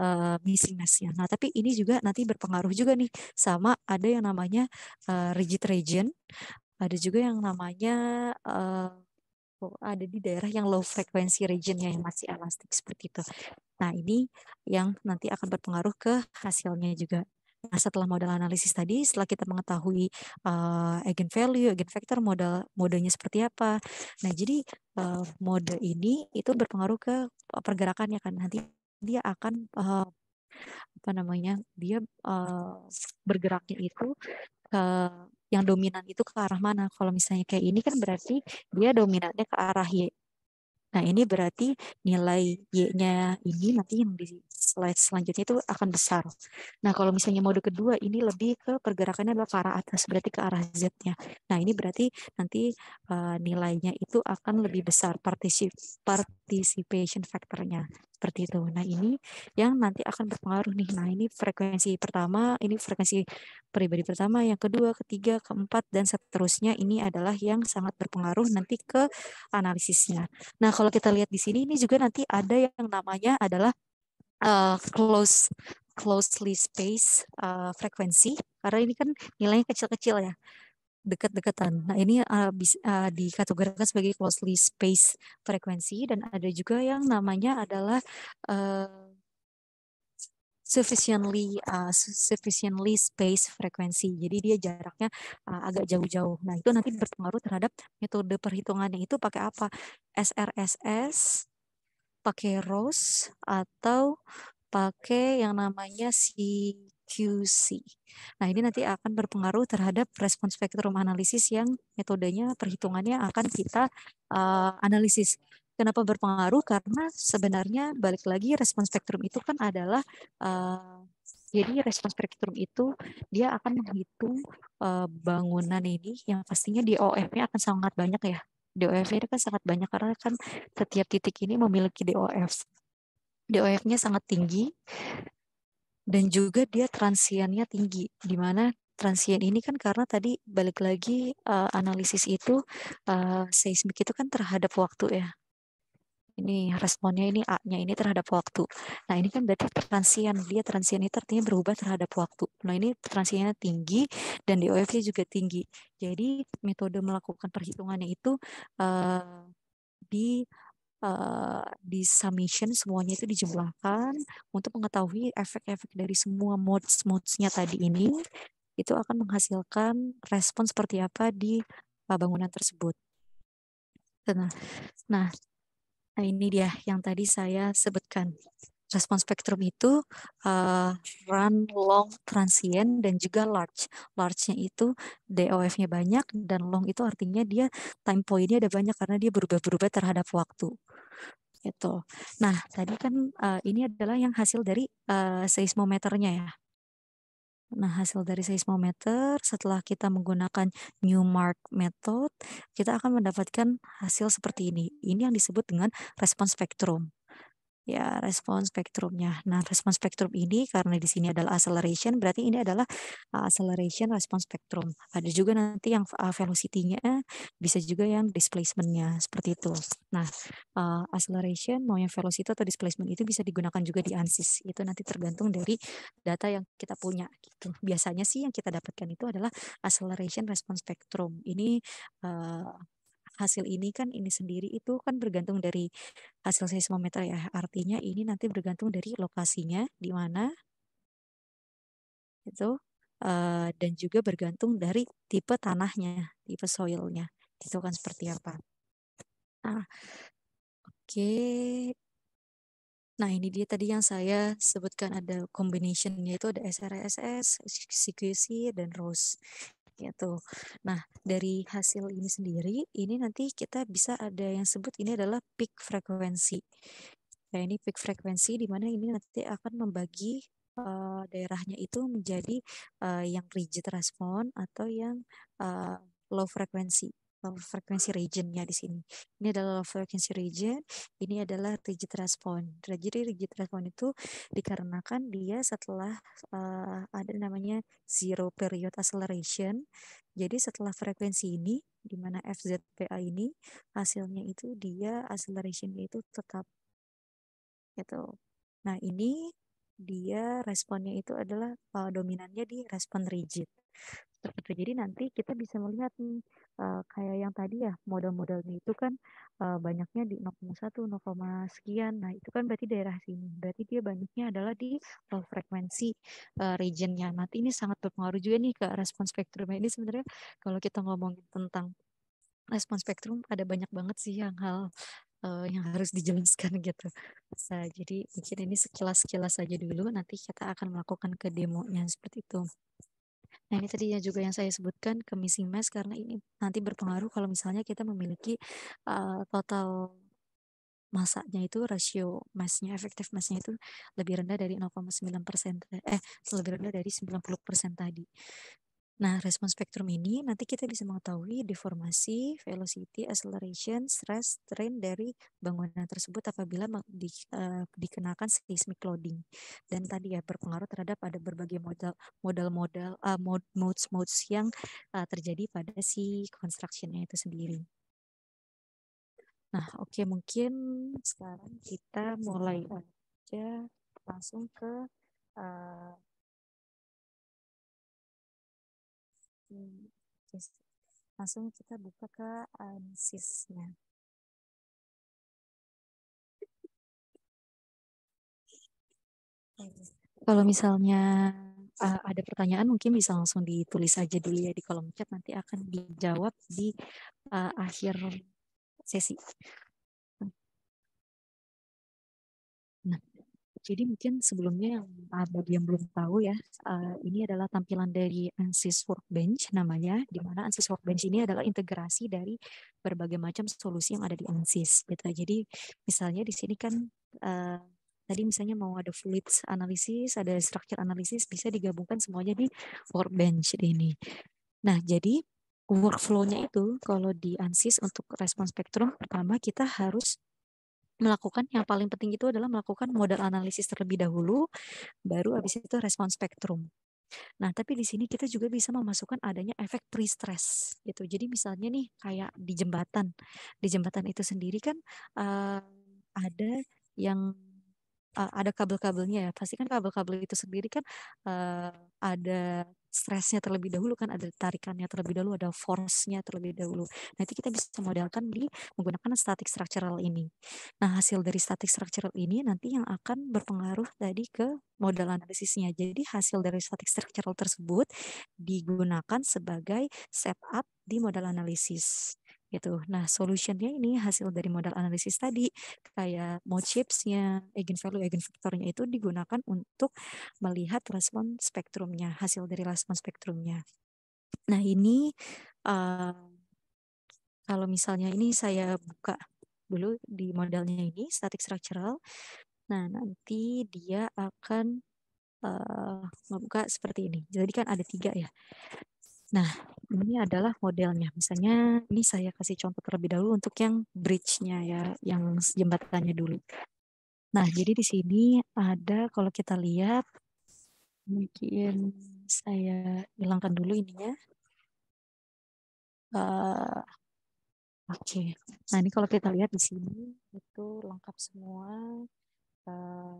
uh, missing meshnya. Nah, tapi ini juga nanti berpengaruh juga nih sama ada yang namanya uh, rigid region, ada juga yang namanya uh, Oh, ada di daerah yang low frequency regionnya yang masih elastik seperti itu. Nah ini yang nanti akan berpengaruh ke hasilnya juga. Nah, setelah modal analisis tadi, setelah kita mengetahui uh, eh, eigen value, eigen factor, modal modenya seperti apa. Nah, jadi uh, mode ini itu berpengaruh ke eh, pergerakannya kan nanti dia akan uh, apa namanya? Dia uh, bergeraknya itu ke yang dominan itu ke arah mana. Kalau misalnya kayak ini kan berarti dia dominannya ke arah Y. Nah, ini berarti nilai Y-nya ini nanti yang di slide selanjutnya itu akan besar. Nah, kalau misalnya mode kedua ini lebih ke pergerakannya adalah ke arah atas, berarti ke arah Z-nya. Nah, ini berarti nanti uh, nilainya itu akan lebih besar particip participation factor-nya. Seperti itu. Nah, ini yang nanti akan berpengaruh nih. Nah, ini frekuensi pertama, ini frekuensi pribadi pertama, yang kedua, ketiga, keempat, dan seterusnya ini adalah yang sangat berpengaruh nanti ke analisisnya. Nah, kalau kita lihat di sini, ini juga nanti ada yang namanya adalah Eh, close closely space uh, frekuensi karena ini kan nilainya kecil-kecil ya dekat-dekatan. Nah ini uh, eh, bisa uh, dikategorikan sebagai closely space frekuensi dan ada juga yang namanya adalah uh, sufficiently uh, sufficiently space frekuensi. Jadi dia jaraknya uh, agak jauh-jauh. Nah itu nanti berpengaruh terhadap metode perhitungannya itu pakai apa? SRSS pakai rose atau pakai yang namanya CQC. Nah, ini nanti akan berpengaruh terhadap respon spektrum analisis yang metodenya perhitungannya akan kita uh, analisis. Kenapa berpengaruh? Karena sebenarnya balik lagi respon spektrum itu kan adalah uh, jadi respon spektrum itu dia akan menghitung uh, bangunan ini yang pastinya di OF-nya akan sangat banyak ya. DOF ini kan sangat banyak karena kan setiap titik ini memiliki DOF. DOF-nya sangat tinggi dan juga dia transiennya tinggi di mana transient ini kan karena tadi balik lagi uh, analisis itu uh, seismik itu kan terhadap waktu ya ini responnya ini A-nya ini terhadap waktu. Nah, ini kan berarti transien. Dia transien itu artinya berubah terhadap waktu. Nah, ini transiennya tinggi dan DOF-nya juga tinggi. Jadi, metode melakukan perhitungannya itu uh, di Uh, di summation semuanya itu dijumlahkan untuk mengetahui efek-efek dari semua modes-modesnya tadi ini itu akan menghasilkan respon seperti apa di eh, bangunan tersebut. Nah, nah Nah, ini dia yang tadi saya sebutkan. Respon spektrum itu uh, run long transient dan juga large. Large-nya itu DOF-nya banyak dan long itu artinya dia time point-nya ada banyak karena dia berubah-berubah terhadap waktu. itu. Nah, tadi kan uh, ini adalah yang hasil dari uh, seismometernya ya. Nah, hasil dari seismometer setelah kita menggunakan Newmark method, kita akan mendapatkan hasil seperti ini. Ini yang disebut dengan respons spektrum ya respon spektrumnya. Nah, respon spektrum ini karena di sini adalah acceleration, berarti ini adalah ah, acceleration respon spektrum. Ada juga nanti yang ah, velocity-nya, bisa juga yang displacement-nya, seperti itu. Nah, ah, acceleration mau yang velocity atau displacement itu bisa digunakan juga di ANSYS. Itu nanti tergantung dari data yang kita punya gitu. Biasanya sih yang kita dapatkan itu adalah acceleration respon spektrum. Ini hasil ini kan ini sendiri itu kan bergantung dari hasil seismometer ya. Artinya ini nanti bergantung dari lokasinya di mana itu eh, dan juga bergantung dari tipe tanahnya, tipe soilnya. Itu kan seperti apa. Nah, oke. Okay. Nah, ini dia tadi yang saya sebutkan ada combination yaitu ada SRSS, CQC, dan ROSE gitu. Nah, dari hasil ini sendiri, ini nanti kita bisa ada yang sebut ini adalah peak frekuensi. Nah, ini peak frekuensi di mana ini nanti akan membagi uh, daerahnya itu menjadi uh, yang rigid respon atau yang uh, low frekuensi level frekuensi regionnya di sini. Ini adalah level frekuensi region, ini adalah rigid response Jadi rigid response itu dikarenakan dia setelah uh, ada namanya zero period acceleration. Jadi setelah frekuensi ini, di mana FZPA ini hasilnya itu dia acceleration itu tetap gitu. Nah ini dia responnya itu adalah uh, dominannya di respon rigid. Seperti itu. Jadi nanti kita bisa melihat nih Eh, kayak yang tadi ya modal-modalnya itu kan uh, banyaknya di 0,1, 0, sekian. Nah itu kan berarti daerah sini. Berarti dia banyaknya adalah di low frekuensi uh, regionnya. Nanti ini sangat berpengaruh juga nih ke respon spektrum ini sebenarnya kalau kita ngomongin tentang respon spektrum ada banyak banget sih yang hal uh, yang harus dijelaskan <laughs> gitu. Nah, jadi mungkin ini sekilas-sekilas saja dulu. Nanti kita akan melakukan ke demonya seperti itu. Nah, ini tadi juga yang saya sebutkan ke missing mes karena ini nanti berpengaruh kalau misalnya kita memiliki uh, total masaknya itu rasio masnya efektif masnya itu lebih rendah dari 0,9 persen eh lebih rendah dari 90 persen tadi Nah, respon spektrum ini nanti kita bisa mengetahui deformasi, velocity, acceleration, stress, strain dari bangunan tersebut apabila di, uh, dikenakan seismic loading. Dan tadi ya berpengaruh terhadap ada berbagai modal modal-modal uh, eh, modes modes yang uh, terjadi pada si construction-nya itu sendiri. Nah, oke okay, mungkin sekarang kita mulai aja langsung ke uh, Oke, okay. langsung kita buka ke ansisnya. Eh, Kalau misalnya uh, ada pertanyaan mungkin bisa langsung ditulis aja dulu ya di kolom chat nanti akan dijawab di uh, akhir sesi. Jadi mungkin sebelumnya yang bagi yang belum tahu ya, eh, ini adalah tampilan dari ANSYS Workbench namanya, di mana ANSYS Workbench ini adalah integrasi dari berbagai macam solusi yang ada di ANSYS. Gitu. Jadi misalnya di sini kan eh, tadi misalnya mau ada fluid analisis, ada structure analisis, bisa digabungkan semuanya di Workbench ini. Nah, jadi workflow-nya itu kalau di ANSYS untuk respon spektrum pertama kita harus melakukan yang paling penting itu adalah melakukan modal analisis terlebih dahulu, baru habis itu respon spektrum. Nah, tapi di sini kita juga bisa memasukkan adanya efek pre-stress gitu. Jadi misalnya nih kayak di jembatan, di jembatan itu sendiri kan uh, ada yang uh, ada kabel-kabelnya ya. Pasti kan kabel-kabel itu sendiri kan uh, ada stresnya terlebih dahulu kan ada tarikannya terlebih dahulu ada force-nya terlebih dahulu nanti kita bisa modalkan di menggunakan static structural ini nah hasil dari static structural ini nanti yang akan berpengaruh tadi ke modal analisisnya jadi hasil dari static structural tersebut digunakan sebagai setup di modal analisis gitu. Nah, solutionnya ini hasil dari modal analisis tadi, kayak mau chipsnya, eigen value, eigen itu digunakan untuk melihat respon spektrumnya, hasil dari respon spektrumnya. Nah, ini uh, kalau misalnya ini saya buka dulu di modalnya ini, static structural. Nah, nanti dia akan uh, membuka seperti ini. Jadi kan ada tiga ya. Nah, ini adalah modelnya. Misalnya ini saya kasih contoh terlebih dahulu untuk yang bridge-nya ya, yang jembatannya dulu. Nah, jadi di sini ada kalau kita lihat mungkin saya hilangkan dulu ininya. Uh, Oke. Okay. Nah, ini kalau kita lihat di sini itu lengkap semua uh,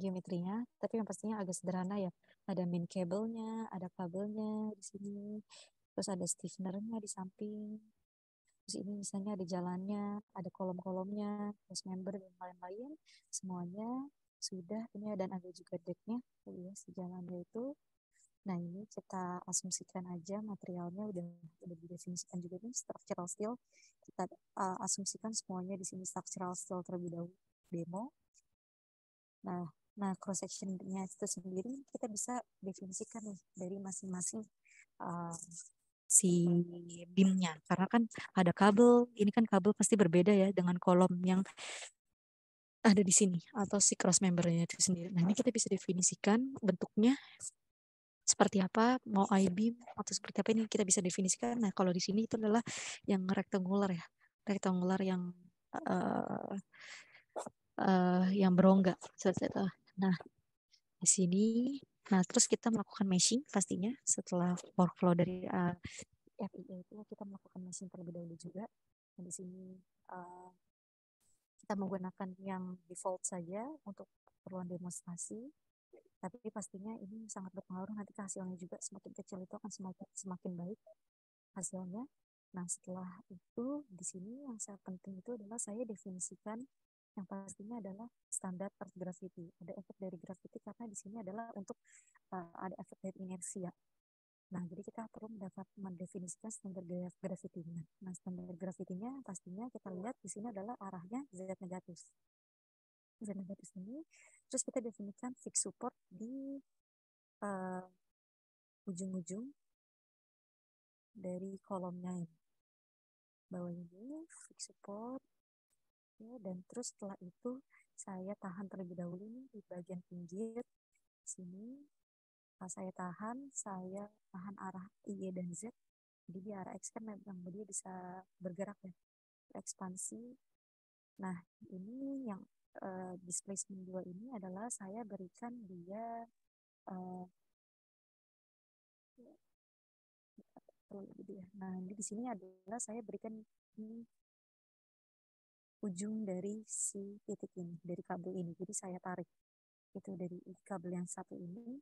geometrinya, tapi yang pastinya agak sederhana ya. Ada main kabelnya, ada kabelnya di sini, terus ada stiffener-nya di samping. Terus ini misalnya ada jalannya, ada kolom-kolomnya, terus member dan lain-lain, semuanya sudah ini ya, dan ada juga decknya, ya, si jalannya itu. Nah ini kita asumsikan aja materialnya udah udah didefinisikan juga nih structural steel. Kita uh, asumsikan semuanya di sini structural steel terlebih dahulu demo. Nah, Nah, cross sectionnya itu sendiri kita bisa definisikan nih dari masing-masing uh, si beamnya karena kan ada kabel ini kan kabel pasti berbeda ya dengan kolom yang ada di sini atau si cross membernya itu sendiri. Nah ini kita bisa definisikan bentuknya seperti apa mau I beam atau seperti apa ini kita bisa definisikan. Nah kalau di sini itu adalah yang rectangular ya, rectangular yang uh, uh, yang berongga. Nah, di sini, nah terus kita melakukan meshing pastinya setelah workflow dari uh, FIA itu kita melakukan meshing terlebih dahulu juga. Nah, di sini uh, kita menggunakan yang default saja untuk keperluan demonstrasi. Tapi pastinya ini sangat berpengaruh nanti ke hasilnya juga semakin kecil itu akan semakin semakin baik hasilnya. Nah, setelah itu di sini yang saya penting itu adalah saya definisikan yang pastinya adalah standar per gravity. Ada efek dari gravity karena di sini adalah untuk uh, ada efek dari inersia. Nah, jadi kita perlu mendapat mendefinisikan standar gravity-nya Nah, standar gravity-nya pastinya kita lihat di sini adalah arahnya z negatif. Z negatif ini, terus kita definisikan fix support di ujung eh, ujung-ujung dari kolomnya ini. bawah ini fix support ya dan terus setelah itu saya tahan terlebih dahulu nih di bagian pinggir sini saya tahan saya tahan arah Y e, dan Z jadi di arah X kan memang dia bisa bergerak ya ekspansi nah ini yang uh, displacement 2 ini adalah saya berikan dia uh, nah di sini adalah saya berikan ini ujung dari si titik ini, dari kabel ini. Jadi saya tarik. Itu dari kabel yang satu ini,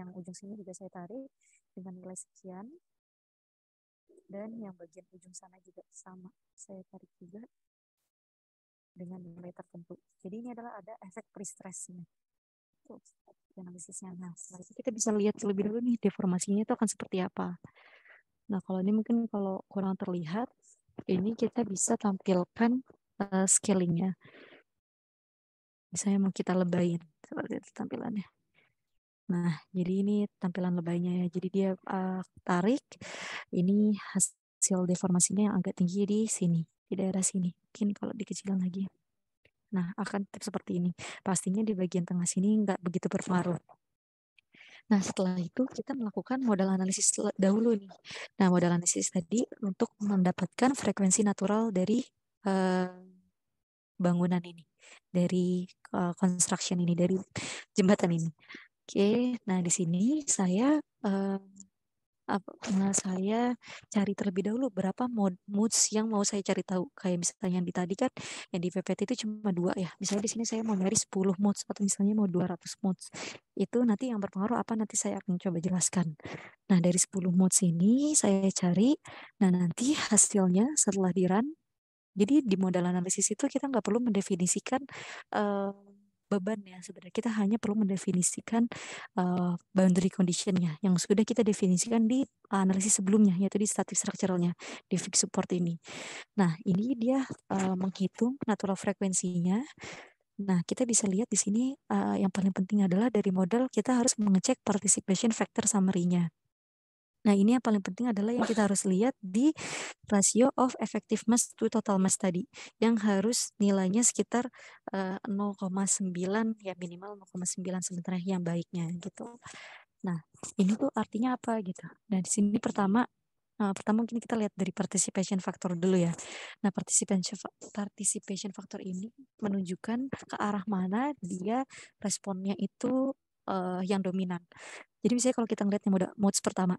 yang ujung sini juga saya tarik dengan nilai sekian. Dan yang bagian ujung sana juga sama. Saya tarik juga dengan nilai tertentu. Jadi ini adalah ada efek pre-stressnya. analisisnya. Nah, setelah itu kita bisa lihat lebih dulu nih deformasinya itu akan seperti apa. Nah, kalau ini mungkin kalau kurang terlihat, ini kita bisa tampilkan uh, scalingnya misalnya mau kita lebayin seperti itu tampilannya nah jadi ini tampilan lebaynya ya jadi dia uh, tarik ini hasil deformasinya yang agak tinggi di sini di daerah sini mungkin kalau dikecilkan lagi Nah, akan seperti ini. Pastinya di bagian tengah sini nggak begitu berpengaruh. Nah, setelah itu kita melakukan modal analisis dahulu nih. Nah, modal analisis tadi untuk mendapatkan frekuensi natural dari Eh, bangunan ini, dari uh, construction ini, dari jembatan ini. Oke, nah di sini saya uh, apa, saya cari terlebih dahulu berapa mod moods yang mau saya cari tahu. Kayak misalnya yang di tadi kan yang di PPT itu cuma dua ya. Misalnya di sini saya mau nyari 10 moods atau misalnya mau 200 moods. Itu nanti yang berpengaruh apa nanti saya akan coba jelaskan. Nah, dari 10 moods ini saya cari. Nah, nanti hasilnya setelah di run jadi di modal analisis itu kita nggak perlu mendefinisikan uh, beban ya sebenarnya kita hanya perlu mendefinisikan uh, boundary conditionnya yang sudah kita definisikan di analisis sebelumnya yaitu di static structuralnya di fixed support ini. Nah ini dia uh, menghitung natural frekuensinya. Nah kita bisa lihat di sini uh, yang paling penting adalah dari model kita harus mengecek participation factor summary-nya. Nah, ini yang paling penting adalah yang kita harus lihat di rasio of effectiveness to total mass tadi yang harus nilainya sekitar uh, eh, 0,9 ya minimal 0,9 sementara yang baiknya gitu. Nah, ini tuh artinya apa gitu. Nah, di sini pertama Nah, pertama mungkin kita lihat dari participation factor dulu ya. Nah, participation participation factor ini menunjukkan ke arah mana dia responnya itu uh, yang dominan. Jadi misalnya kalau kita ngeliat mode modes pertama,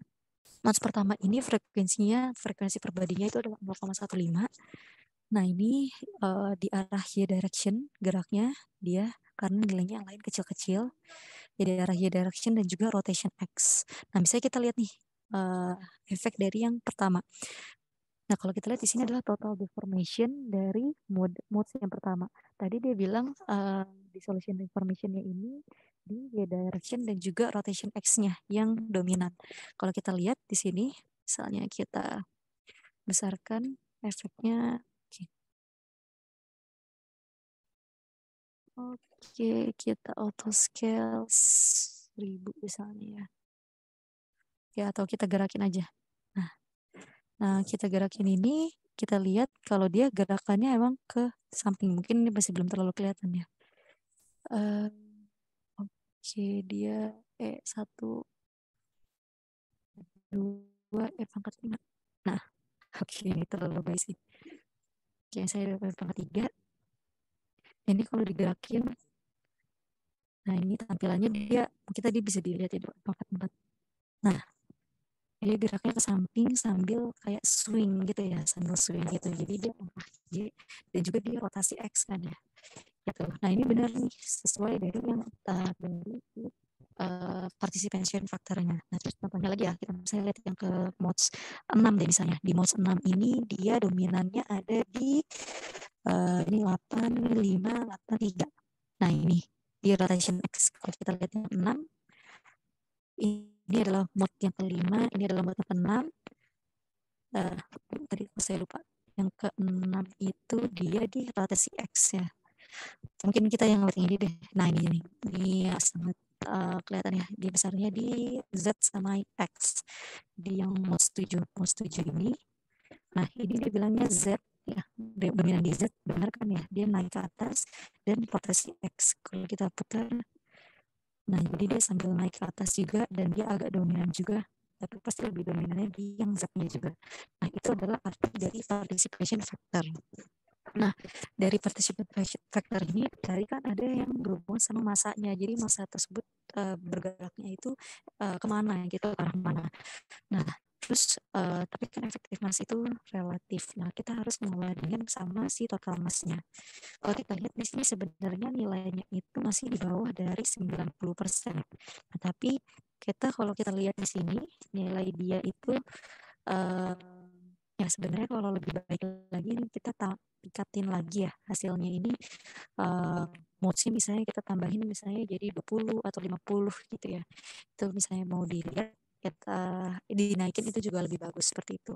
notes pertama ini frekuensinya frekuensi perbandingnya itu adalah 0,15. Nah ini uh, di arah y direction geraknya dia karena nilainya yang lain kecil-kecil. Jadi arah y direction dan juga rotation x. Nah misalnya kita lihat nih uh, efek dari yang pertama. Nah, kalau kita lihat di sini adalah total deformation dari mode mode yang pertama. Tadi dia bilang uh, dissolution deformation-nya ini di y direction dan juga rotation x-nya yang dominan. Kalau kita lihat di sini, misalnya kita besarkan efeknya. Oke, okay. okay, kita auto scale 1000 misalnya ya. Ya, atau kita gerakin aja. Nah, kita gerakin ini, kita lihat kalau dia gerakannya emang ke samping. Mungkin ini masih belum terlalu kelihatan ya. Uh, Oke, okay, dia E1, 2, E pangkat 5. Nah, <laughs> oke, okay, ini terlalu baik sih. Oke, okay, saya E pangkat 3. Ini kalau digerakin, nah ini tampilannya dia, kita dia bisa dilihat ya, E pangkat 4. Nah, dia geraknya ke samping sambil kayak swing gitu ya sambil swing gitu jadi dia langkah Y dan juga dia rotasi X kan ya gitu nah ini benar nih sesuai dari yang uh, dari uh, participation faktornya nah terus contohnya lagi ya kita misalnya lihat yang ke modes 6 deh misalnya di modes 6 ini dia dominannya ada di uh, ini 8, 5, 8, 3 nah ini di rotation X kalau kita yang 6 ini ini adalah mod yang kelima, ini adalah mod yang keenam. Uh, tadi saya lupa. Yang keenam itu dia di rotasi X ya. Mungkin kita yang lihat ini deh. Nah ini nih, ini ya, sangat uh, kelihatan ya. Dia besarnya di Z sama X. Di yang mod 7, mod 7 ini. Nah ini dia bilangnya Z ya dominan di Z benar kan ya dia naik ke atas dan potensi X kalau kita putar Nah, jadi dia sambil naik ke atas juga dan dia agak dominan juga, tapi pasti lebih dominannya di yang zatnya juga. Nah, itu adalah arti dari participation factor. Nah, dari participation factor ini tadi kan ada yang berhubungan sama masanya. Jadi masa tersebut uh, bergeraknya itu uh, kemana, gitu, arah mana. Nah, terus uh, tapi kan efektif mass itu relatif nah kita harus membandingkan sama si total massnya kalau kita lihat di sini sebenarnya nilainya itu masih di bawah dari 90% nah, tapi kita kalau kita lihat di sini nilai dia itu uh, ya sebenarnya kalau lebih baik lagi kita tingkatin lagi ya hasilnya ini uh, misalnya kita tambahin misalnya jadi 20 atau 50 gitu ya itu misalnya mau dilihat kita dinaikin itu juga lebih bagus seperti itu.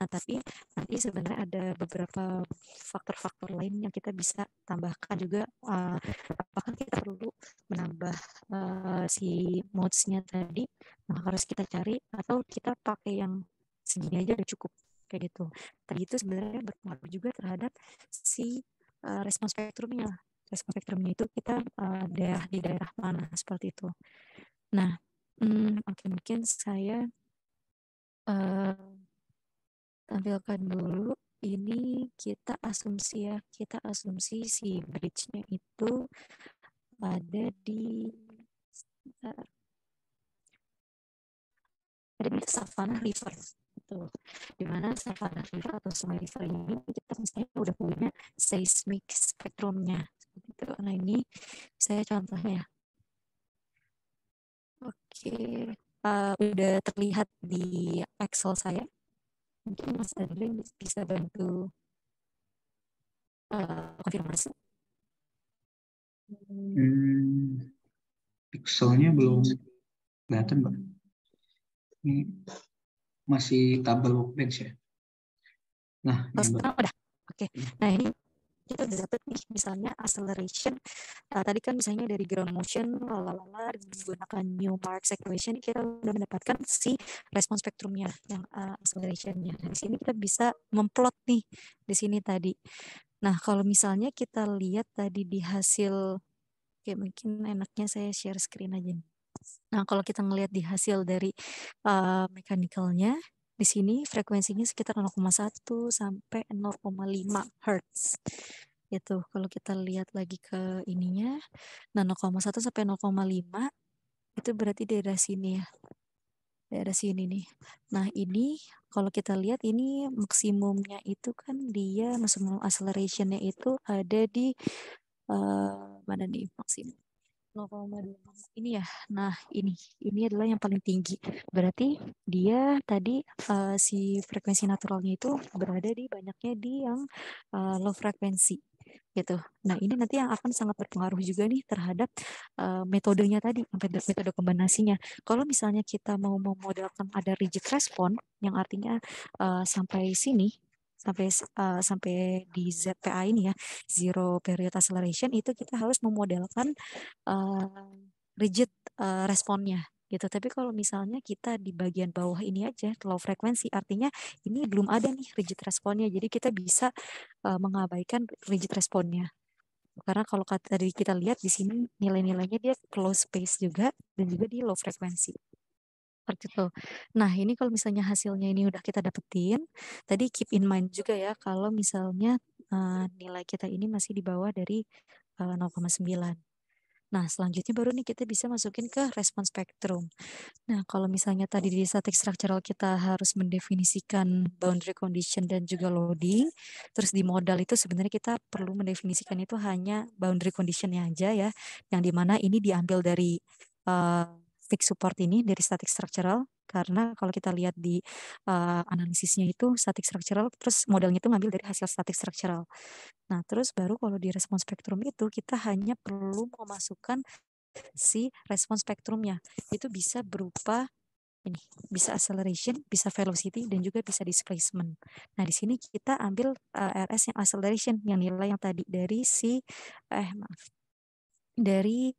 Nah tapi nanti sebenarnya ada beberapa faktor-faktor lain yang kita bisa tambahkan juga. Uh, apakah kita perlu menambah uh, si modes-nya tadi? Nah, harus kita cari atau kita pakai yang segini aja udah cukup kayak gitu. Tadi itu sebenarnya berpengaruh juga terhadap si uh, respon spektrumnya. Respon spektrumnya itu kita uh, daerah di daerah mana seperti itu. Nah, Hmm, Oke, okay, mungkin saya uh, tampilkan dulu. Ini kita asumsi ya, kita asumsi si bridge-nya itu ada di uh, ada di Savannah River Di mana savannah river atau sungai river ini kita misalnya udah punya seismik spektrumnya. Gitu. Nah ini saya contohnya. Oke, uh, udah terlihat di Excel saya. Mungkin Mas Andre bisa bantu uh, konfirmasi. Hmm, Excelnya belum kelihatan, Pak. Ini masih tabel workbench ya. Nah, oh, sekarang udah. Oke. Okay. Hmm. Nah, ini kita bisa dapat nih misalnya acceleration uh, tadi kan misalnya dari ground motion lalala digunakan new Marx equation kita udah mendapatkan si respon spektrumnya yang uh, accelerationnya nah, di sini kita bisa memplot nih di sini tadi nah kalau misalnya kita lihat tadi di hasil kayak mungkin enaknya saya share screen aja nih. Nah, kalau kita ngelihat di hasil dari uh, eh, mekanikalnya, di sini frekuensinya sekitar 0,1 sampai 0,5 Hz. Itu kalau kita lihat lagi ke ininya, nah 0,1 sampai 0,5 itu berarti daerah sini ya. Daerah sini nih. Nah ini kalau kita lihat ini maksimumnya itu kan dia maksimum accelerationnya itu ada di uh, mana nih maksimum 0,26 ini ya. Nah, ini ini adalah yang paling tinggi. Berarti dia tadi uh, si frekuensi naturalnya itu berada di banyaknya di yang uh, low frekuensi gitu. Nah, ini nanti yang akan sangat berpengaruh juga nih terhadap uh, metodenya tadi, metode kombinasinya. Kalau misalnya kita mau memodelkan ada rigid respon yang artinya uh, sampai sini sampai uh, sampai di ZPA ini ya zero period acceleration itu kita harus memodelkan uh, rigid uh, responnya gitu. Tapi kalau misalnya kita di bagian bawah ini aja low frekuensi artinya ini belum ada nih rigid responnya. Jadi kita bisa uh, mengabaikan rigid responnya. Karena kalau tadi kita lihat di sini nilai-nilainya dia close space juga dan juga di low frekuensi. Seperti itu. Nah, ini kalau misalnya hasilnya ini udah kita dapetin, tadi keep in mind juga ya kalau misalnya uh, nilai kita ini masih di bawah dari uh, 0,9. Nah, selanjutnya baru nih kita bisa masukin ke respon spektrum. Nah, kalau misalnya tadi di static structural kita harus mendefinisikan boundary condition dan juga loading, terus di modal itu sebenarnya kita perlu mendefinisikan itu hanya boundary condition-nya aja ya, yang dimana ini diambil dari uh, fixed support ini dari static structural karena kalau kita lihat di uh, analisisnya itu static structural terus modelnya itu ngambil dari hasil static structural. Nah, terus baru kalau di response spectrum itu kita hanya perlu memasukkan si response spectrumnya Itu bisa berupa ini bisa acceleration, bisa velocity, dan juga bisa displacement. Nah di sini kita ambil uh, RS yang acceleration yang nilai yang tadi dari si eh maaf dari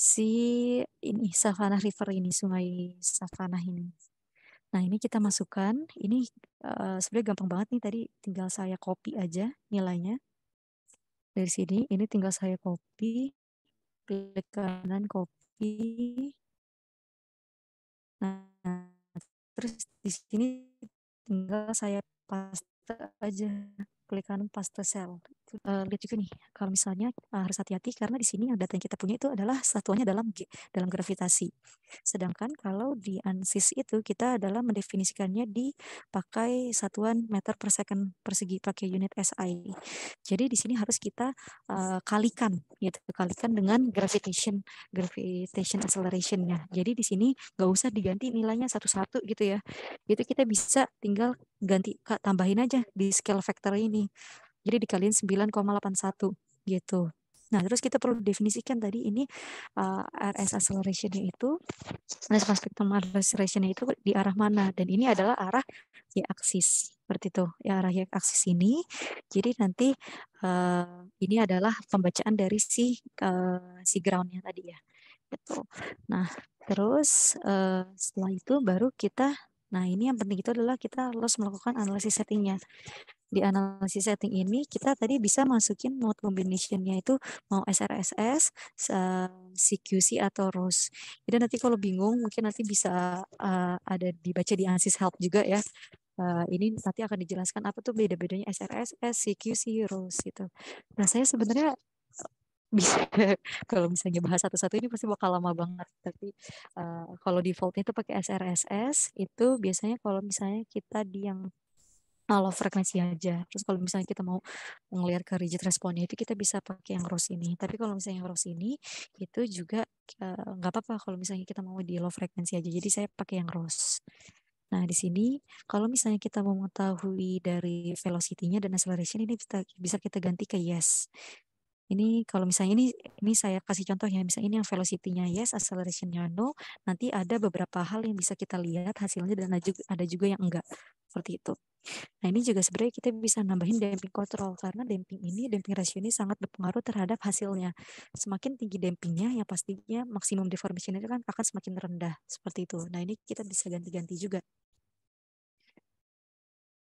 si ini Savannah River ini sungai Savannah ini. Nah ini kita masukkan, ini uh, sebenarnya gampang banget nih tadi tinggal saya copy aja nilainya dari sini. Ini tinggal saya copy, klik kanan copy. Nah terus di sini tinggal saya paste aja, klik kanan paste cell uh, lihat juga nih kalau misalnya uh, harus hati-hati karena di sini yang data yang kita punya itu adalah satuannya dalam dalam gravitasi. Sedangkan kalau di ansis itu kita adalah mendefinisikannya di pakai satuan meter per second persegi pakai unit SI. Jadi di sini harus kita uh, kalikan gitu kalikan dengan gravitation gravitation accelerationnya. Jadi di sini nggak usah diganti nilainya satu-satu gitu ya. Itu kita bisa tinggal ganti kak tambahin aja di scale factor ini jadi dikaliin 9,81 gitu. Nah, terus kita perlu definisikan tadi ini uh, eh, RS acceleration itu response spectrum acceleration itu di arah mana dan ini adalah arah y aksis. Seperti itu, ya arah y aksis ini. Jadi nanti uh, ini adalah pembacaan dari si uh, si ground-nya tadi ya. Gitu. Nah, terus uh, setelah itu baru kita Nah, ini yang penting itu adalah kita harus melakukan analisis settingnya di analisis setting ini kita tadi bisa masukin mode combination itu mau SRSS, CQC eh, atau ROS. Jadi nanti kalau bingung mungkin nanti bisa eh, ada dibaca di analisis help juga ya. Uh, ini nanti akan dijelaskan apa tuh beda-bedanya SRSS, CQC, ROS gitu. Nah saya sebenarnya bisa <laughs> kalau misalnya bahas satu-satu ini pasti bakal lama banget tapi uh, kalau defaultnya itu pakai SRSS itu biasanya kalau misalnya kita di yang low frekuensi aja. Terus kalau misalnya kita mau ngelihat ke rigid responnya itu kita bisa pakai yang rose ini. Tapi kalau misalnya yang rose ini itu juga eh, nggak uh, apa-apa kalau misalnya kita mau di low frekuensi aja. Jadi saya pakai yang rose. Nah, di sini kalau misalnya kita mau mengetahui dari velocity-nya dan acceleration ini bisa, bisa kita ganti ke yes. Ini kalau misalnya ini ini saya kasih contoh contohnya, misalnya ini yang velocity-nya yes, acceleration-nya no, nanti ada beberapa hal yang bisa kita lihat hasilnya dan ada juga yang enggak. Seperti itu. Nah ini juga sebenarnya kita bisa nambahin damping control karena damping ini, damping rasio ini sangat berpengaruh terhadap hasilnya. Semakin tinggi dampingnya, yang pastinya maksimum deformation itu kan akan semakin rendah seperti itu. Nah ini kita bisa ganti-ganti juga.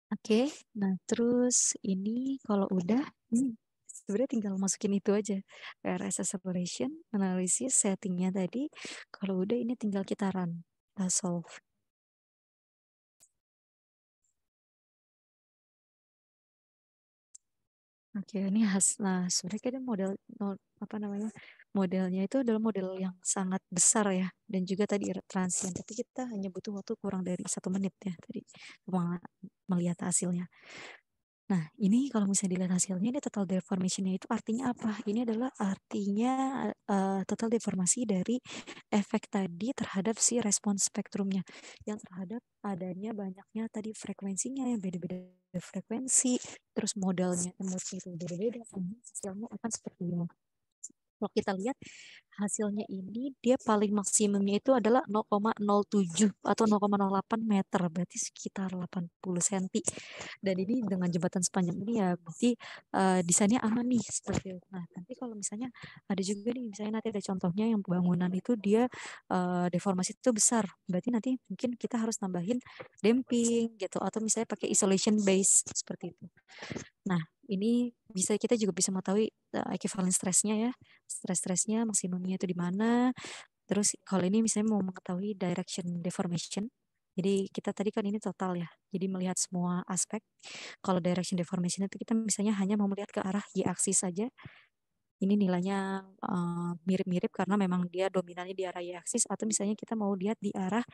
Oke, okay, nah terus ini kalau udah, hmm, sebenarnya tinggal masukin itu aja. RS separation analisis, settingnya tadi. Kalau udah ini tinggal kita run, kita uh, solve. Oke, ini khas. Nah, sebenarnya kayaknya model apa namanya modelnya itu adalah model yang sangat besar ya, dan juga tadi transient. Tapi kita hanya butuh waktu kurang dari satu menit ya tadi melihat hasilnya. Nah, ini kalau misalnya dilihat hasilnya, ini total deformation-nya itu artinya apa? Ini adalah artinya uh, total deformasi dari efek tadi terhadap si respons spektrumnya, yang terhadap adanya banyaknya tadi frekuensinya yang beda-beda frekuensi, terus modalnya emosi itu beda-beda, hasilnya akan seperti ini. Kalau kita lihat hasilnya ini dia paling maksimumnya itu adalah 0,07 atau 0,08 meter berarti sekitar 80 cm dan ini dengan jembatan sepanjang ini ya berarti uh, desainnya aman nih seperti itu nah nanti kalau misalnya ada juga nih misalnya nanti ada contohnya yang bangunan itu dia uh, deformasi itu besar berarti nanti mungkin kita harus nambahin damping gitu atau misalnya pakai isolation base seperti itu nah ini bisa kita juga bisa mengetahui uh, equivalent stressnya ya stress stressnya maksimum itu di mana. Terus kalau ini misalnya mau mengetahui direction deformation, jadi kita tadi kan ini total ya. Jadi melihat semua aspek. Kalau direction deformation itu kita misalnya hanya mau melihat ke arah y aksis saja. Ini nilainya eh, mirip-mirip uh, karena memang dia dominannya di arah y aksis atau misalnya kita mau lihat di arah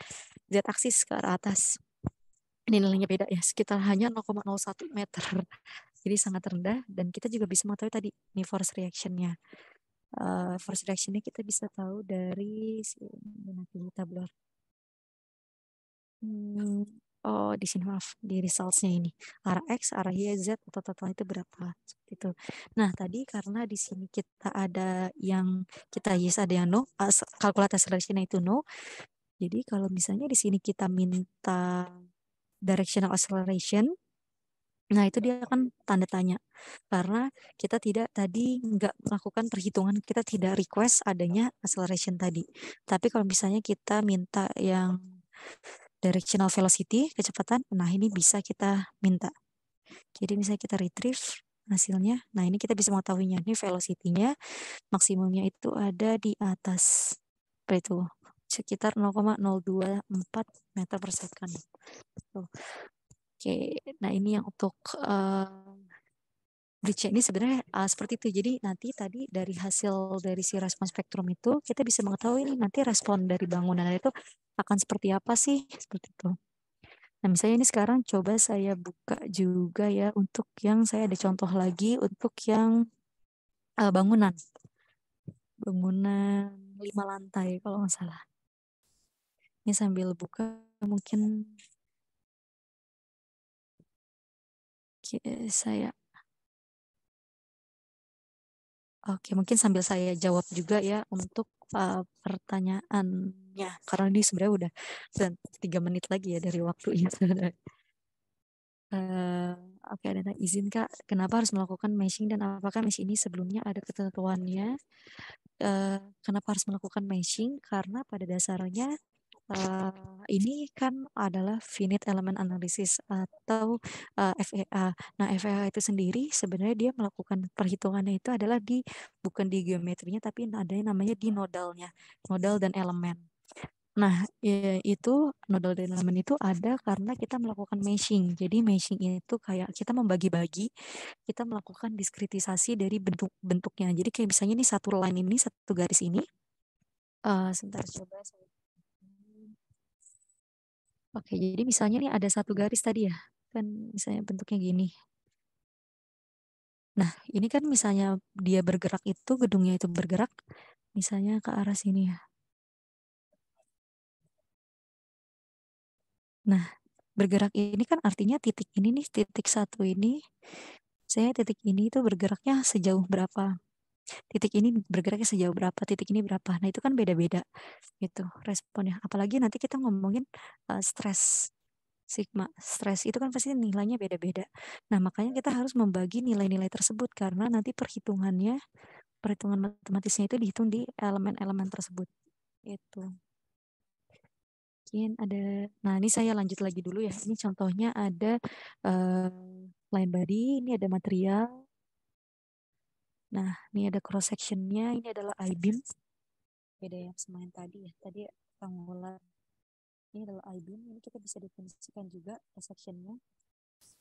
z aksis ke arah atas. Ini nilainya beda ya, sekitar hanya 0,01 meter. Jadi sangat rendah dan kita juga bisa mengetahui tadi ini force reaction-nya uh, force reaction-nya kita bisa tahu dari nanti tabular. Hmm, oh di sini maaf di results-nya ini arah x, arah y, z atau total itu berapa itu. Nah tadi karena di sini kita ada yang kita yes ada yang no, uh, eh, kalkulator acceleration itu no. Jadi kalau misalnya di sini kita minta directional acceleration Nah, itu dia kan tanda tanya. Karena kita tidak tadi nggak melakukan perhitungan, kita tidak request adanya acceleration tadi. Tapi kalau misalnya kita minta yang directional velocity, kecepatan, nah ini bisa kita minta. Jadi misalnya kita retrieve hasilnya, nah ini kita bisa mengetahuinya. Ini velocity-nya maksimumnya itu ada di atas. itu sekitar 0,024 meter per second. Oke, nah ini yang untuk uh, eh, bridge ini sebenarnya uh, seperti itu. Jadi nanti tadi dari hasil dari si respon spektrum itu kita bisa mengetahui ini nanti respon dari bangunan itu akan seperti apa sih seperti itu. Nah misalnya ini sekarang coba saya buka juga ya untuk yang saya ada contoh lagi untuk yang uh, bangunan bangunan lima lantai kalau nggak salah. Ini sambil buka mungkin oke saya Oke, mungkin sambil saya jawab juga ya untuk uh, pertanyaannya. Karena ini sebenarnya udah tiga menit lagi ya dari waktunya. uh, eh, Oke, okay, ada izin Kak, kenapa harus melakukan matching dan apakah mesh ini sebelumnya ada ketentuannya? Uh, kenapa harus melakukan matching? Karena pada dasarnya Eh, ini kan adalah finite element analysis atau uh, eh, FEA. Nah, FEA itu sendiri sebenarnya dia melakukan perhitungannya itu adalah di bukan di geometrinya tapi ada yang namanya di nodalnya, nodal dan elemen. Nah, itu nodal dan elemen itu ada karena kita melakukan meshing. Jadi meshing itu kayak kita membagi-bagi, kita melakukan diskritisasi dari bentuk-bentuknya. Jadi kayak misalnya ini satu line ini, satu garis ini. Uh, sebentar coba saya Oke, jadi misalnya nih ada satu garis tadi ya, kan misalnya bentuknya gini. Nah, ini kan misalnya dia bergerak itu, gedungnya itu bergerak, misalnya ke arah sini ya. Nah, bergerak ini kan artinya titik ini nih, titik satu ini, saya titik ini itu bergeraknya sejauh berapa titik ini bergeraknya sejauh berapa, titik ini berapa. Nah, itu kan beda-beda gitu responnya. Apalagi nanti kita ngomongin uh, stres sigma stres itu kan pasti nilainya beda-beda. Nah, makanya kita harus membagi nilai-nilai tersebut karena nanti perhitungannya perhitungan matematisnya itu dihitung di elemen-elemen tersebut. Itu. Mungkin ada Nah, ini saya lanjut lagi dulu ya. Ini contohnya ada uh, line body, ini ada material, Nah, ini ada cross sectionnya. Ini adalah I-beam. Beda ya yang semain tadi ya. Tadi tanggulan. Ini adalah I-beam. Ini kita bisa definisikan juga cross sectionnya.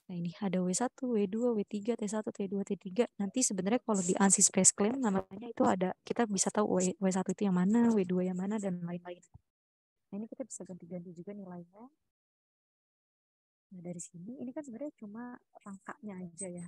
Nah, ini ada W1, W2, W3, T1, T2, T3. Nanti sebenarnya kalau di ANSI Space Claim namanya itu ada, kita bisa tahu W1 itu yang mana, W2 yang mana, dan lain-lain. Nah, ini kita bisa ganti-ganti juga nilainya. Nah, dari sini, ini kan sebenarnya cuma rangkanya aja ya.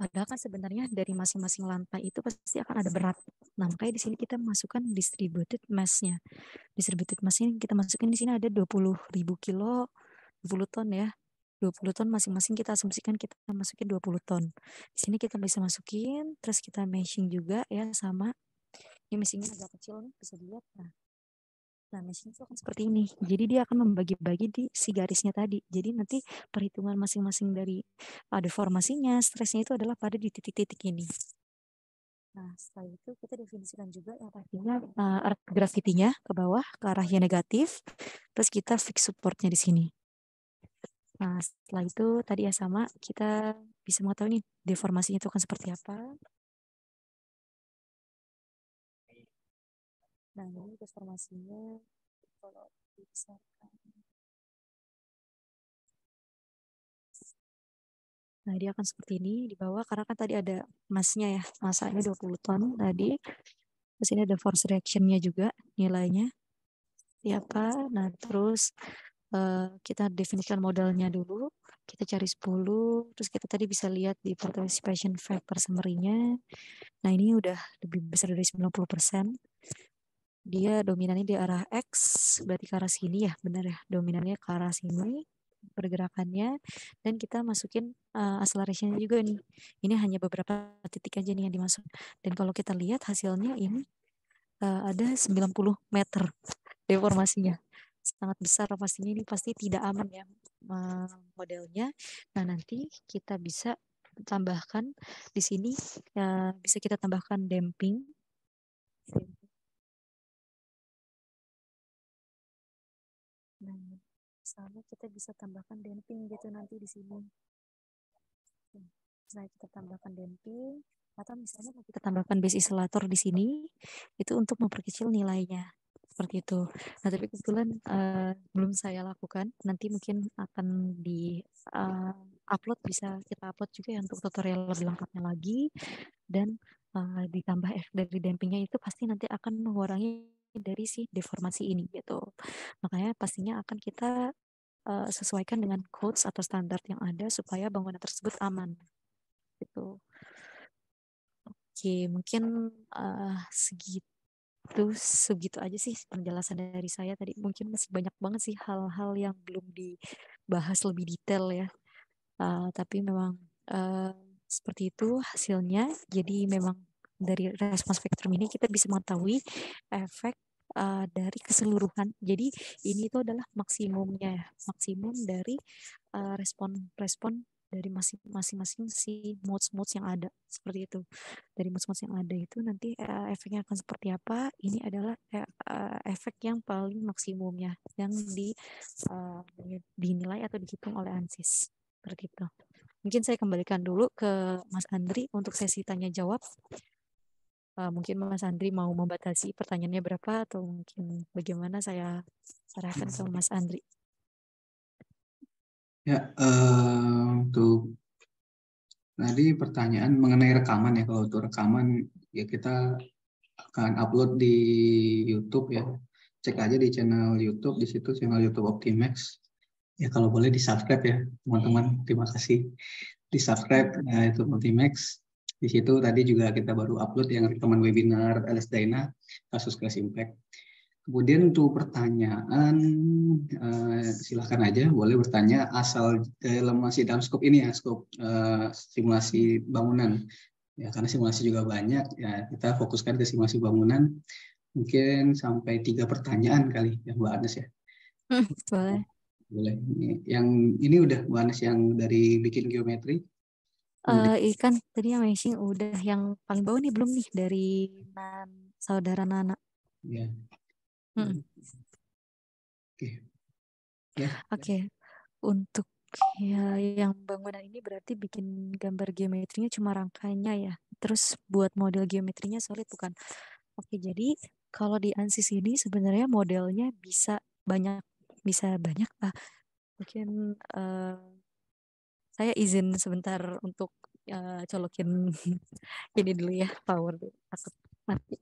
Padahal kan sebenarnya dari masing-masing lantai itu pasti akan ada berat. Nah, makanya di sini kita masukkan distributed mass-nya. Distributed mass ini kita masukkan di sini ada ribu kilo, 20 ton ya. 20 ton masing-masing kita asumsikan kita masukin 20 ton. Di sini kita bisa masukin, terus kita meshing juga ya sama. Ini meshingnya agak kecil nih, bisa dilihat. Nah, Nah, mesin itu akan seperti ini. Jadi dia akan membagi-bagi di si garisnya tadi. Jadi nanti perhitungan masing-masing dari ada ah, formasinya, stresnya itu adalah pada di titik-titik ini. Nah, setelah itu kita definisikan juga yang pastinya uh, ah, gravitinya ke bawah ke arah yang negatif. Terus kita fix supportnya di sini. Nah, setelah itu tadi ya sama kita bisa mengetahui nih deformasinya itu akan seperti apa. Nah, ini deformasinya kalau dibesarkan. Nah, dia akan seperti ini di bawah karena kan tadi ada masnya ya. Masanya 20 ton tadi. Terus ini ada force reaction-nya juga nilainya. Siapa? Ya, nah, terus uh, kita definisikan modalnya dulu. Kita cari 10, terus kita tadi bisa lihat di participation factor summary-nya. Nah, ini udah lebih besar dari 90% dia dominannya di arah X, berarti ke arah sini ya, benar ya, dominannya ke arah sini pergerakannya dan kita masukin uh, accelerationnya juga nih. Ini hanya beberapa titik aja nih yang dimasuk. Dan kalau kita lihat hasilnya ini uh, ada 90 meter deformasinya. Sangat besar pastinya ini pasti tidak aman ya modelnya. Nah, nanti kita bisa tambahkan di sini uh, bisa kita tambahkan damping misalnya kita bisa tambahkan damping gitu nanti di sini Nah kita tambahkan damping atau misalnya mau kita tambahkan base isolator di sini itu untuk memperkecil nilainya seperti itu. Nah, tapi kebetulan uh, belum saya lakukan. Nanti mungkin akan di uh, upload bisa kita upload juga ya untuk tutorial lebih lengkapnya lagi dan uh, ditambah efek dari dampingnya itu pasti nanti akan mengurangi dari si deformasi ini gitu. Makanya pastinya akan kita Eh, sesuaikan dengan codes atau standar yang ada supaya bangunan tersebut aman. Gitu. Oke, mungkin uh, segitu segitu aja sih penjelasan dari saya tadi. Mungkin masih banyak banget sih hal-hal yang belum dibahas lebih detail ya. Uh, tapi memang uh, seperti itu hasilnya. Jadi memang dari respons spektrum ini kita bisa mengetahui efek uh, dari keseluruhan. Jadi ini itu adalah maksimumnya, maksimum dari uh, respon respon dari masing-masing si modes-modes yang ada seperti itu dari modes-modes yang ada itu nanti uh, efeknya akan seperti apa ini adalah uh, efek yang paling maksimumnya yang di uh, dinilai atau dihitung oleh ANSYS, seperti itu mungkin saya kembalikan dulu ke Mas Andri untuk sesi tanya jawab Eh, mungkin Mas Andri mau membatasi pertanyaannya berapa atau mungkin bagaimana saya serahkan ke Mas Andri. Ya, uh, tadi pertanyaan mengenai rekaman ya. Kalau untuk rekaman ya kita akan upload di YouTube ya. Cek aja di channel YouTube di situ channel YouTube Optimax. Ya kalau boleh di subscribe ya teman-teman. Terima kasih di subscribe ya, itu Optimax. Di situ tadi juga kita baru upload yang rekaman webinar LS Dyna, kasus crash impact. Kemudian untuk pertanyaan, eh, silakan silahkan aja, boleh bertanya asal dalam masih dalam skop ini ya, skop eh, simulasi bangunan. Ya, karena simulasi juga banyak, ya kita fokuskan ke simulasi bangunan. Mungkin sampai tiga pertanyaan kali ya Mbak Anes ya. Hmm, boleh. Boleh. Yang ini udah Mbak Anes yang dari bikin geometri. Uh, eh, ikan tadi amazing udah yang paling bawah nih belum nih dari nan, saudara Nana. Ya. Oke. Ya. Oke. Untuk ya yang bangunan ini berarti bikin gambar geometrinya cuma rangkanya ya. Terus buat model geometrinya solid bukan? Oke, jadi kalau di ANSYS ini sebenarnya modelnya bisa banyak bisa banyak lah. mungkin uh, saya izin sebentar untuk uh, colokin <laughs> ini dulu ya power takut mati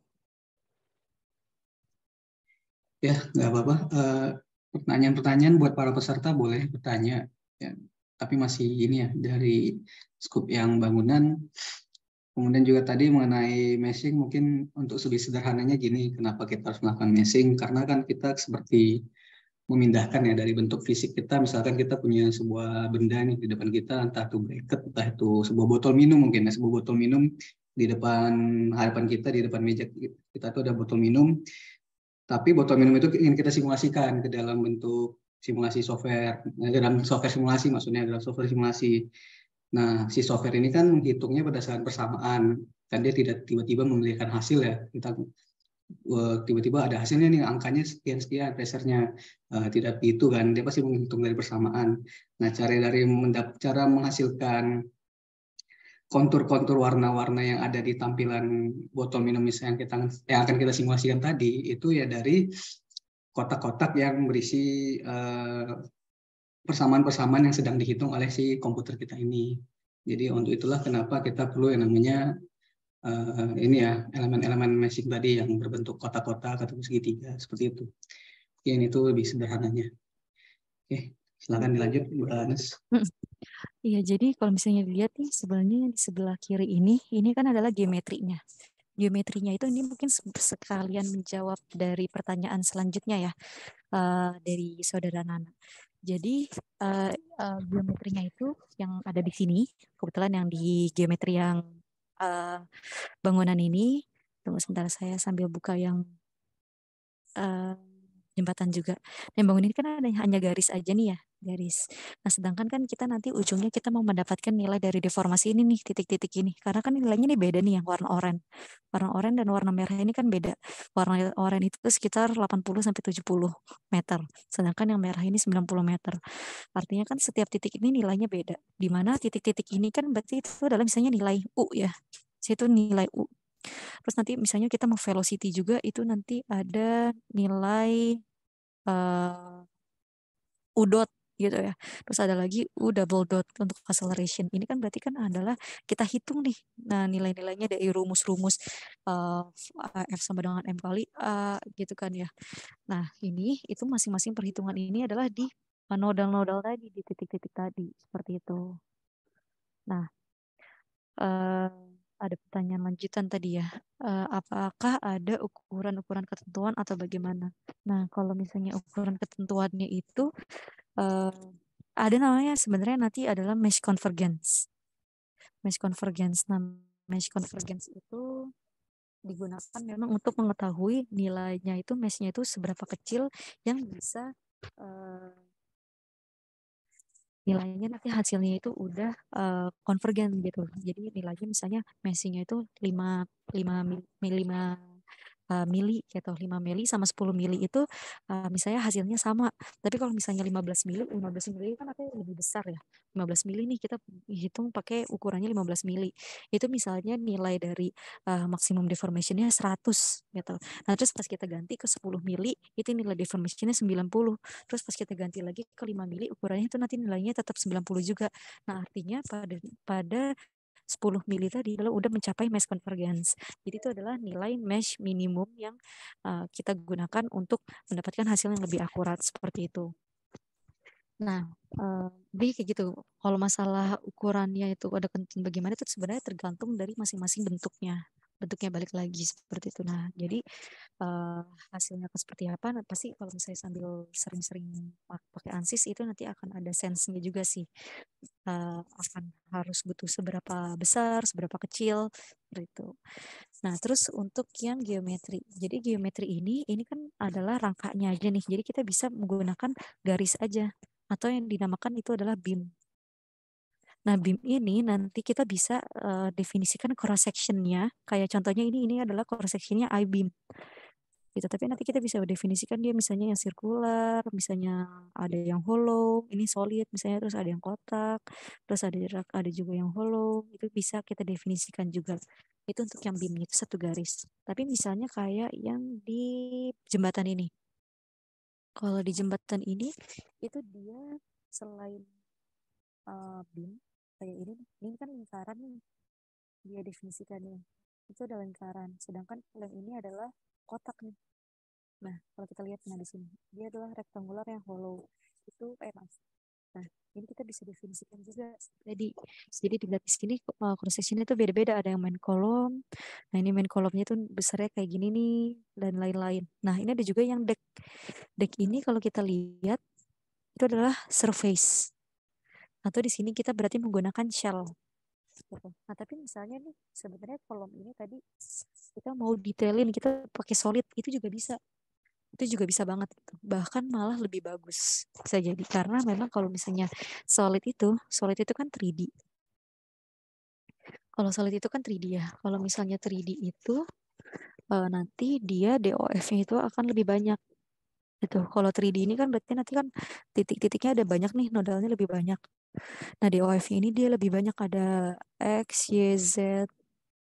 ya nggak apa-apa uh, pertanyaan-pertanyaan buat para peserta boleh bertanya ya tapi masih ini ya dari skup yang bangunan kemudian juga tadi mengenai meshing mungkin untuk lebih sederhananya gini kenapa kita harus melakukan meshing karena kan kita seperti memindahkan ya dari bentuk fisik kita misalkan kita punya sebuah benda nih di depan kita entah itu bracket entah itu sebuah botol minum mungkin ya sebuah botol minum di depan harapan kita di depan meja kita itu ada botol minum tapi botol minum itu ingin kita simulasikan ke dalam bentuk simulasi software eh, dalam software simulasi maksudnya dalam software simulasi nah si software ini kan menghitungnya berdasarkan persamaan kan dia tidak tiba-tiba memberikan hasil ya tentang Eh, tiba-tiba ada hasilnya nih angkanya sekian-sekian pressernya uh, eh, tidak begitu kan dia pasti menghitung dari persamaan nah cara dari mendap cara menghasilkan kontur-kontur warna-warna yang ada di tampilan botol minum yang kita yang akan kita simulasikan tadi itu ya dari kotak-kotak yang berisi eh, persamaan-persamaan yang sedang dihitung oleh si komputer kita ini jadi untuk itulah kenapa kita perlu yang namanya uh, ini ya elemen-elemen meshing tadi yang berbentuk kotak-kotak atau segitiga seperti itu. Yang itu lebih sederhananya. Oke, okay, silakan dilanjut Bu Anes. Hmm. Iya, jadi kalau misalnya dilihat nih sebenarnya di sebelah kiri ini, ini kan adalah geometrinya. Geometrinya itu ini mungkin sekalian menjawab dari pertanyaan selanjutnya ya uh, dari saudara Nana. Jadi uh, uh, geometrinya itu yang ada di sini, kebetulan yang di geometri yang uh, bangunan ini. Tunggu sebentar saya sambil buka yang uh, jembatan juga. Nah, yang bangun ini kan ada hanya garis aja nih ya garis. Nah, sedangkan kan kita nanti ujungnya kita mau mendapatkan nilai dari deformasi ini nih, titik-titik ini. Karena kan nilainya ini beda nih yang warna oranye. Warna oranye dan warna merah ini kan beda. Warna oranye itu sekitar 80 sampai 70 meter. Sedangkan yang merah ini 90 meter. Artinya kan setiap titik ini nilainya beda. Di mana titik-titik ini kan berarti itu adalah misalnya nilai U ya. Itu nilai U. Terus nanti misalnya kita mau velocity juga itu nanti ada nilai uh, U dot gitu ya. Terus ada lagi U double dot untuk acceleration. Ini kan berarti kan adalah kita hitung nih nah nilai-nilainya dari rumus-rumus uh, F sama dengan M kali A gitu kan ya. Nah, ini itu masing-masing perhitungan ini adalah di eh, nodal-nodal tadi, di titik-titik tadi, seperti itu. Nah, uh, ada pertanyaan lanjutan tadi ya. Eh, apakah ada ukuran-ukuran ketentuan atau bagaimana? Nah, kalau misalnya ukuran ketentuannya itu eh, ada namanya sebenarnya nanti adalah mesh convergence. Mesh convergence. Nah, mesh convergence itu digunakan memang untuk mengetahui nilainya itu meshnya itu seberapa kecil yang bisa uh, nilainya nanti hasilnya itu udah uh, konvergen gitu. Jadi nilainya misalnya matchingnya itu 5 5 5 uh, mili atau gitu, 5 mili sama 10 mili itu uh, misalnya hasilnya sama. Tapi kalau misalnya 15 mili, 15 mili kan artinya lebih besar ya. 15 mili nih kita hitung pakai ukurannya 15 mili. Itu misalnya nilai dari uh, maksimum deformationnya 100 gitu. Nah terus pas kita ganti ke 10 mili, itu nilai deformationnya 90. Terus pas kita ganti lagi ke 5 mili, ukurannya itu nanti nilainya tetap 90 juga. Nah artinya pada pada 10 mili tadi adalah udah mencapai mesh convergence. Jadi itu adalah nilai mesh minimum yang uh, kita gunakan untuk mendapatkan hasil yang lebih akurat seperti itu. Nah, uh, kayak gitu. Kalau masalah ukurannya itu ada kentin bagaimana itu sebenarnya tergantung dari masing-masing bentuknya bentuknya balik lagi seperti itu. Nah, jadi uh, hasilnya akan seperti apa? Nah, pasti kalau misalnya sambil sering-sering pakai ansis itu nanti akan ada sensenya juga sih. Uh, akan harus butuh seberapa besar, seberapa kecil, seperti itu. Nah, terus untuk yang geometri. Jadi geometri ini ini kan adalah rangkanya aja nih. Jadi kita bisa menggunakan garis aja atau yang dinamakan itu adalah beam. Nah, BIM ini nanti kita bisa uh, definisikan cross sectionnya. Kayak contohnya ini ini adalah cross sectionnya I-beam. Gitu. Tapi nanti kita bisa definisikan dia misalnya yang sirkular, misalnya ada yang hollow, ini solid, misalnya terus ada yang kotak, terus ada ada juga yang hollow. Itu bisa kita definisikan juga. Itu untuk yang BIM itu satu garis. Tapi misalnya kayak yang di jembatan ini. Kalau di jembatan ini itu dia selain uh, BIM kayak ini ini kan lingkaran nih dia definisikannya itu adalah lingkaran sedangkan yang ini adalah kotak nih nah kalau kita lihat nah di sini dia adalah rektangular yang hollow itu eh maaf nah ini kita bisa definisikan juga jadi jadi di grafis ini cross eh, ini itu beda-beda ada yang main kolom nah ini main kolomnya itu besarnya kayak gini nih dan lain-lain nah ini ada juga yang deck deck ini kalau kita lihat itu adalah surface atau di sini kita berarti menggunakan shell gitu. Nah, tapi misalnya nih, sebenarnya kolom ini tadi kita mau detailin, kita pakai solid, itu juga bisa. Itu juga bisa banget. Gitu. Bahkan malah lebih bagus. Bisa jadi. Karena memang kalau misalnya solid itu, solid itu kan 3D. Kalau solid itu kan 3D ya. Kalau misalnya 3D itu, eh, nanti dia dof itu akan lebih banyak. Itu. Kalau 3D ini kan berarti nanti kan titik-titiknya ada banyak nih, nodalnya lebih banyak. Nah di OF ini dia lebih banyak ada X, Y, Z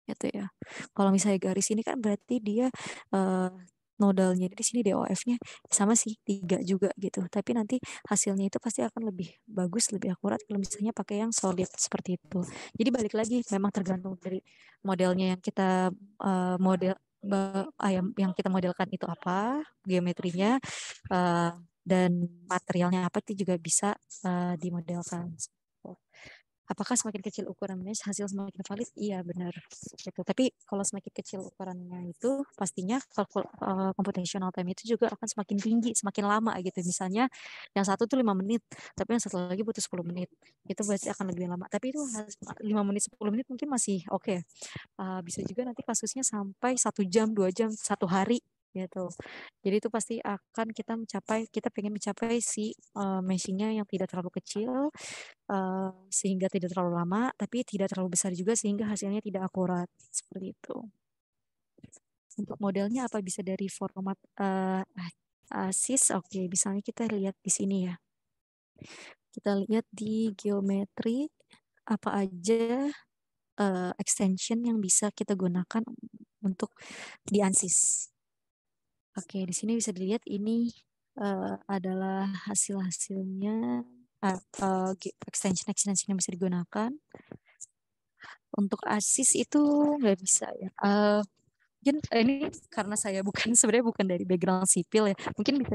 gitu ya. Kalau misalnya garis ini kan berarti dia uh, nodalnya di sini DOF-nya sama sih tiga juga gitu tapi nanti hasilnya itu pasti akan lebih bagus lebih akurat kalau misalnya pakai yang solid seperti itu jadi balik lagi memang tergantung dari modelnya yang kita uh, model uh, yang kita modelkan itu apa geometrinya uh, dan materialnya apa itu juga bisa uh, dimodelkan. Apakah semakin kecil ukuran mesh hasil semakin valid? Iya benar. Gitu. Tapi kalau semakin kecil ukurannya itu pastinya kalau uh, eh, computational time itu juga akan semakin tinggi, semakin lama gitu. Misalnya yang satu itu lima menit, tapi yang satu lagi butuh 10 menit. Itu pasti akan lebih lama. Tapi itu lima menit 10 menit mungkin masih oke. Okay. Eh, bisa juga nanti kasusnya sampai satu jam, dua jam, satu hari gitu. Jadi itu pasti akan kita mencapai kita pengen mencapai si uh, meshingnya yang tidak terlalu kecil uh, sehingga tidak terlalu lama tapi tidak terlalu besar juga sehingga hasilnya tidak akurat seperti itu. Untuk modelnya apa bisa dari format uh, asis? Oke, okay, misalnya kita lihat di sini ya. Kita lihat di geometri apa aja uh, extension yang bisa kita gunakan untuk di ANSYS. Oke, di sini bisa dilihat ini uh, adalah hasil-hasilnya atau extension extension yang bisa digunakan. Untuk asis itu nggak bisa ya. Uh, ini karena saya bukan <laughs> sebenarnya bukan dari background sipil ya. Mungkin bisa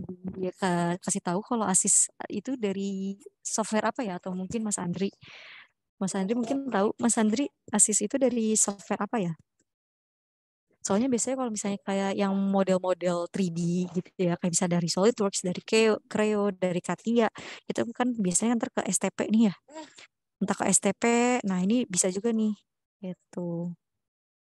dikasih ya, tahu kalau asis itu dari software apa ya atau mungkin Mas Andri. Mas Andri mungkin tahu Mas Andri asis itu dari software apa ya? Soalnya biasanya kalau misalnya kayak yang model-model 3D gitu ya, kayak bisa dari SolidWorks, dari Creo, dari Katia, itu kan biasanya ntar ke STP nih ya. Hmm. Entah ke STP, nah ini bisa juga nih. Gitu.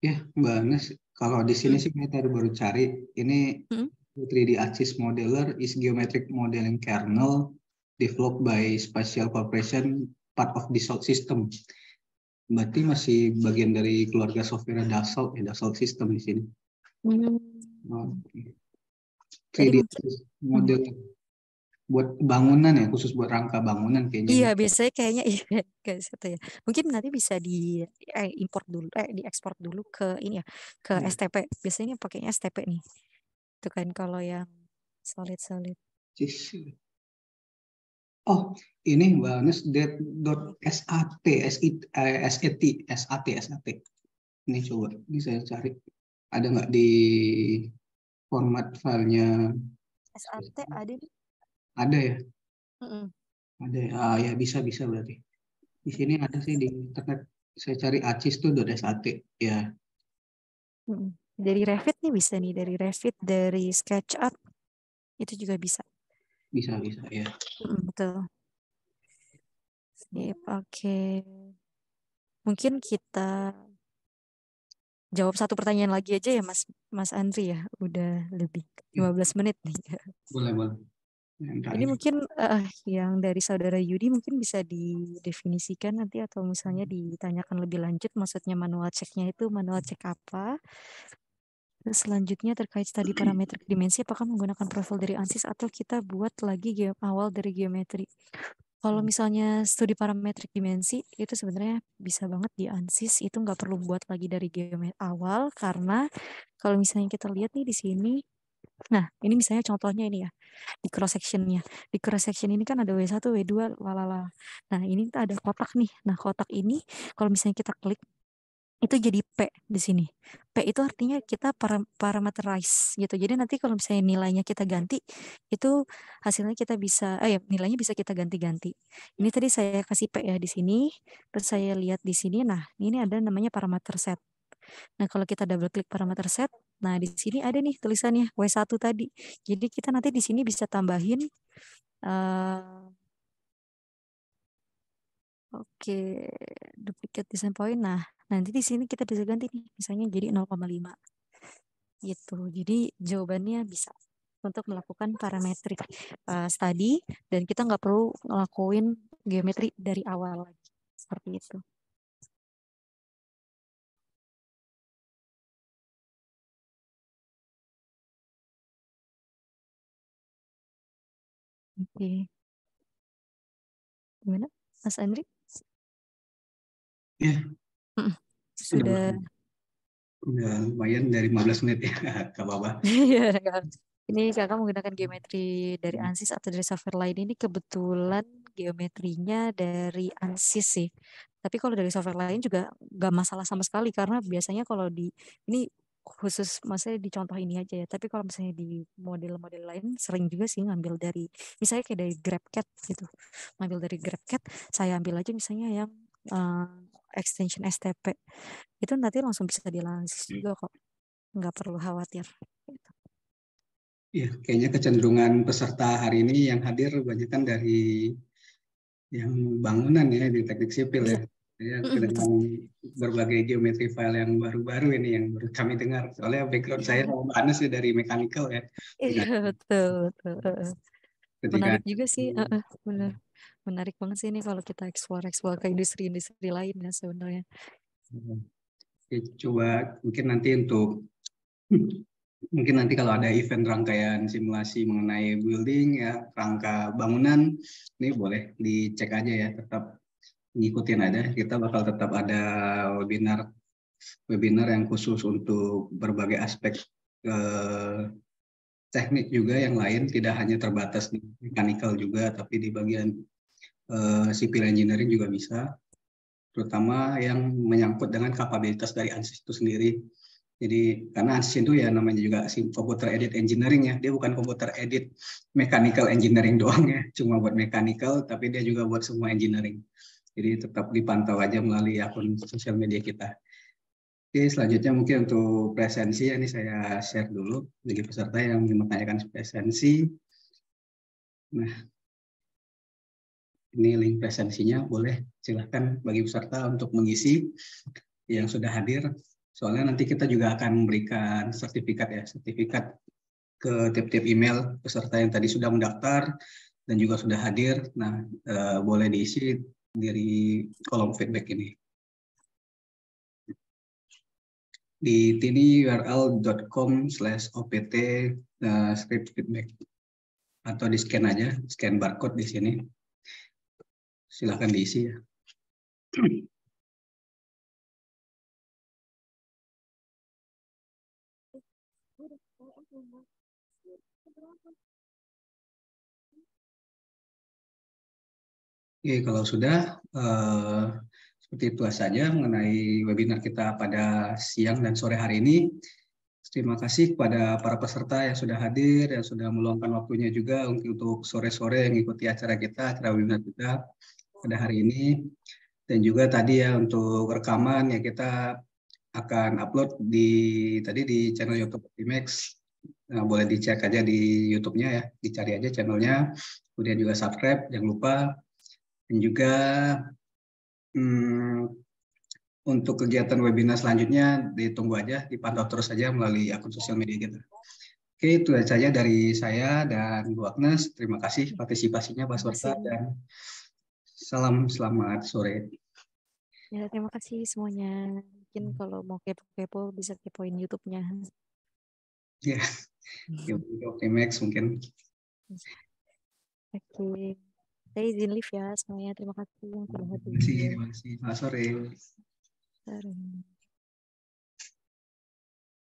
Ya, Mbak Anes, kalau di sini hmm. sih kita baru cari, ini hmm? 3D Axis Modeler is Geometric Modeling Kernel developed by Spatial Corporation part of the Salt System berarti masih bagian dari keluarga software Dassault ya Dassault System di sini. Hmm. Okay. Jadi, model model hmm. buat bangunan ya khusus buat rangka bangunan kayaknya. Iya biasanya kayaknya <laughs> iya kayak satu gitu ya. Mungkin nanti bisa di eh, import dulu eh diekspor dulu ke ini ya ke hmm. Iya. STP. Biasanya pakainya STP nih. Itu kan kalau yang solid solid oh ini wellness.sat SAT SAT eh, e SAT ini coba ini saya cari ada nggak di format filenya SAT ada ada ya ada ya? ah, ya bisa bisa berarti di sini ada sih di internet saya cari acis tuh .sat ya dari Revit nih bisa nih dari Revit dari SketchUp itu juga bisa bisa bisa ya gitu. Sip, oke. Okay. Mungkin kita jawab satu pertanyaan lagi aja ya Mas Mas Andri ya. Udah lebih 15 hmm. menit nih. Boleh, boleh. Ini mungkin uh, yang dari saudara Yudi mungkin bisa didefinisikan nanti atau misalnya hmm. ditanyakan lebih lanjut maksudnya manual ceknya itu manual cek apa Terus selanjutnya terkait tadi parameter dimensi, apakah menggunakan profil dari ANSYS atau kita buat lagi awal dari geometri? Kalau hmm. misalnya studi parametrik dimensi itu sebenarnya bisa banget di ansis itu nggak perlu buat lagi dari geometri awal karena kalau misalnya kita lihat nih di sini Nah, ini misalnya contohnya ini ya, di cross sectionnya. Di cross section ini kan ada W1, W2, lalala. Nah, ini ada kotak nih. Nah, kotak ini kalau misalnya kita klik itu jadi P di sini. P itu artinya kita parameterize gitu. Jadi nanti kalau misalnya nilainya kita ganti, itu hasilnya kita bisa, eh ya, nilainya bisa kita ganti-ganti. Ini tadi saya kasih P ya di sini, terus saya lihat di sini, nah ini ada namanya parameter set. Nah kalau kita double klik parameter set, nah di sini ada nih tulisannya W1 tadi. Jadi kita nanti di sini bisa tambahin uh, Oke, duplicate design point. Nah, nanti di sini kita bisa ganti nih, misalnya jadi 0,5. Gitu. Jadi jawabannya bisa untuk melakukan parametrik uh, study dan kita nggak perlu ngelakuin geometri dari awal lagi. Seperti itu. Oke. Gimana? Mas Andri? Ya. sudah Sudah. lumayan dari 15 menit ya, <laughs> gak apa-apa. Iya, ini kakak menggunakan geometri dari hmm. ANSYS atau dari software lain ini kebetulan geometrinya dari ANSYS sih. Tapi kalau dari software lain juga gak masalah sama sekali karena biasanya kalau di ini khusus maksudnya di contoh ini aja ya. Tapi kalau misalnya di model-model lain sering juga sih ngambil dari misalnya kayak dari GrabCAD gitu. Ngambil dari GrabCAD saya ambil aja misalnya yang eh, extension STP itu nanti langsung bisa dianalisis hmm. juga kok nggak perlu khawatir gitu. Iya, kayaknya kecenderungan peserta hari ini yang hadir banyak kan dari yang bangunan ya di teknik sipil ya. Iya. ya dengan berbagai geometri file yang baru-baru ini yang baru kami dengar. Soalnya background iya. saya sama Anas ya dari mechanical ya. Iya, betul, betul. Ketika Menarik juga sih, uh, uh, benar menarik banget sih ini kalau kita eksplor-eksplor ke industri-industri lain ya sebenarnya. Hmm, coba mungkin nanti untuk <clears throat> mungkin nanti kalau ada event rangkaian simulasi mengenai building ya rangka bangunan ini boleh dicek aja ya tetap ngikutin aja kita bakal tetap ada webinar webinar yang khusus untuk berbagai aspek eh, teknik juga yang lain tidak hanya terbatas di mechanical juga tapi di bagian Sipil eh, civil engineering juga bisa, terutama yang menyangkut dengan kapabilitas dari ANSYS itu sendiri. Jadi karena ANSYS itu ya namanya juga komputer edit engineering ya, dia bukan komputer edit mechanical engineering doang ya, cuma buat mechanical tapi dia juga buat semua engineering. Jadi tetap dipantau aja melalui akun sosial media kita. Oke, selanjutnya mungkin untuk presensi ya, ini saya share dulu bagi peserta yang ingin menanyakan presensi. Nah, ini link presensinya boleh silahkan bagi peserta untuk mengisi yang sudah hadir. Soalnya nanti kita juga akan memberikan sertifikat ya, sertifikat ke tiap-tiap email peserta yang tadi sudah mendaftar dan juga sudah hadir. Nah, e, boleh diisi dari kolom feedback ini. Di tini url.com slash opt eh, script feedback atau di scan aja, scan barcode di sini. Silahkan diisi ya. Oke, kalau sudah eh, seperti itu saja mengenai webinar kita pada siang dan sore hari ini. Terima kasih kepada para peserta yang sudah hadir, yang sudah meluangkan waktunya juga untuk sore-sore yang ikuti acara kita, acara webinar kita pada hari ini dan juga tadi ya untuk rekaman ya kita akan upload di tadi di channel YouTube Optimax. Nah, boleh dicek aja di YouTube-nya ya, dicari aja channelnya. Kemudian juga subscribe, jangan lupa. Dan juga hmm, untuk kegiatan webinar selanjutnya ditunggu aja, dipantau terus saja melalui akun sosial media kita. Oke, itu saja dari saya dan Bu Agnes. Terima kasih partisipasinya Pak Swarta dan Salam selamat sore. Ya, terima kasih semuanya. Mungkin hmm. kalau mau kepo-kepo bisa kepoin YouTube-nya. Ya, YouTube ya Max mungkin. Oke. Okay. Saya izin live ya semuanya. Terima kasih yang terima kasih. Terima kasih. Selamat Sore.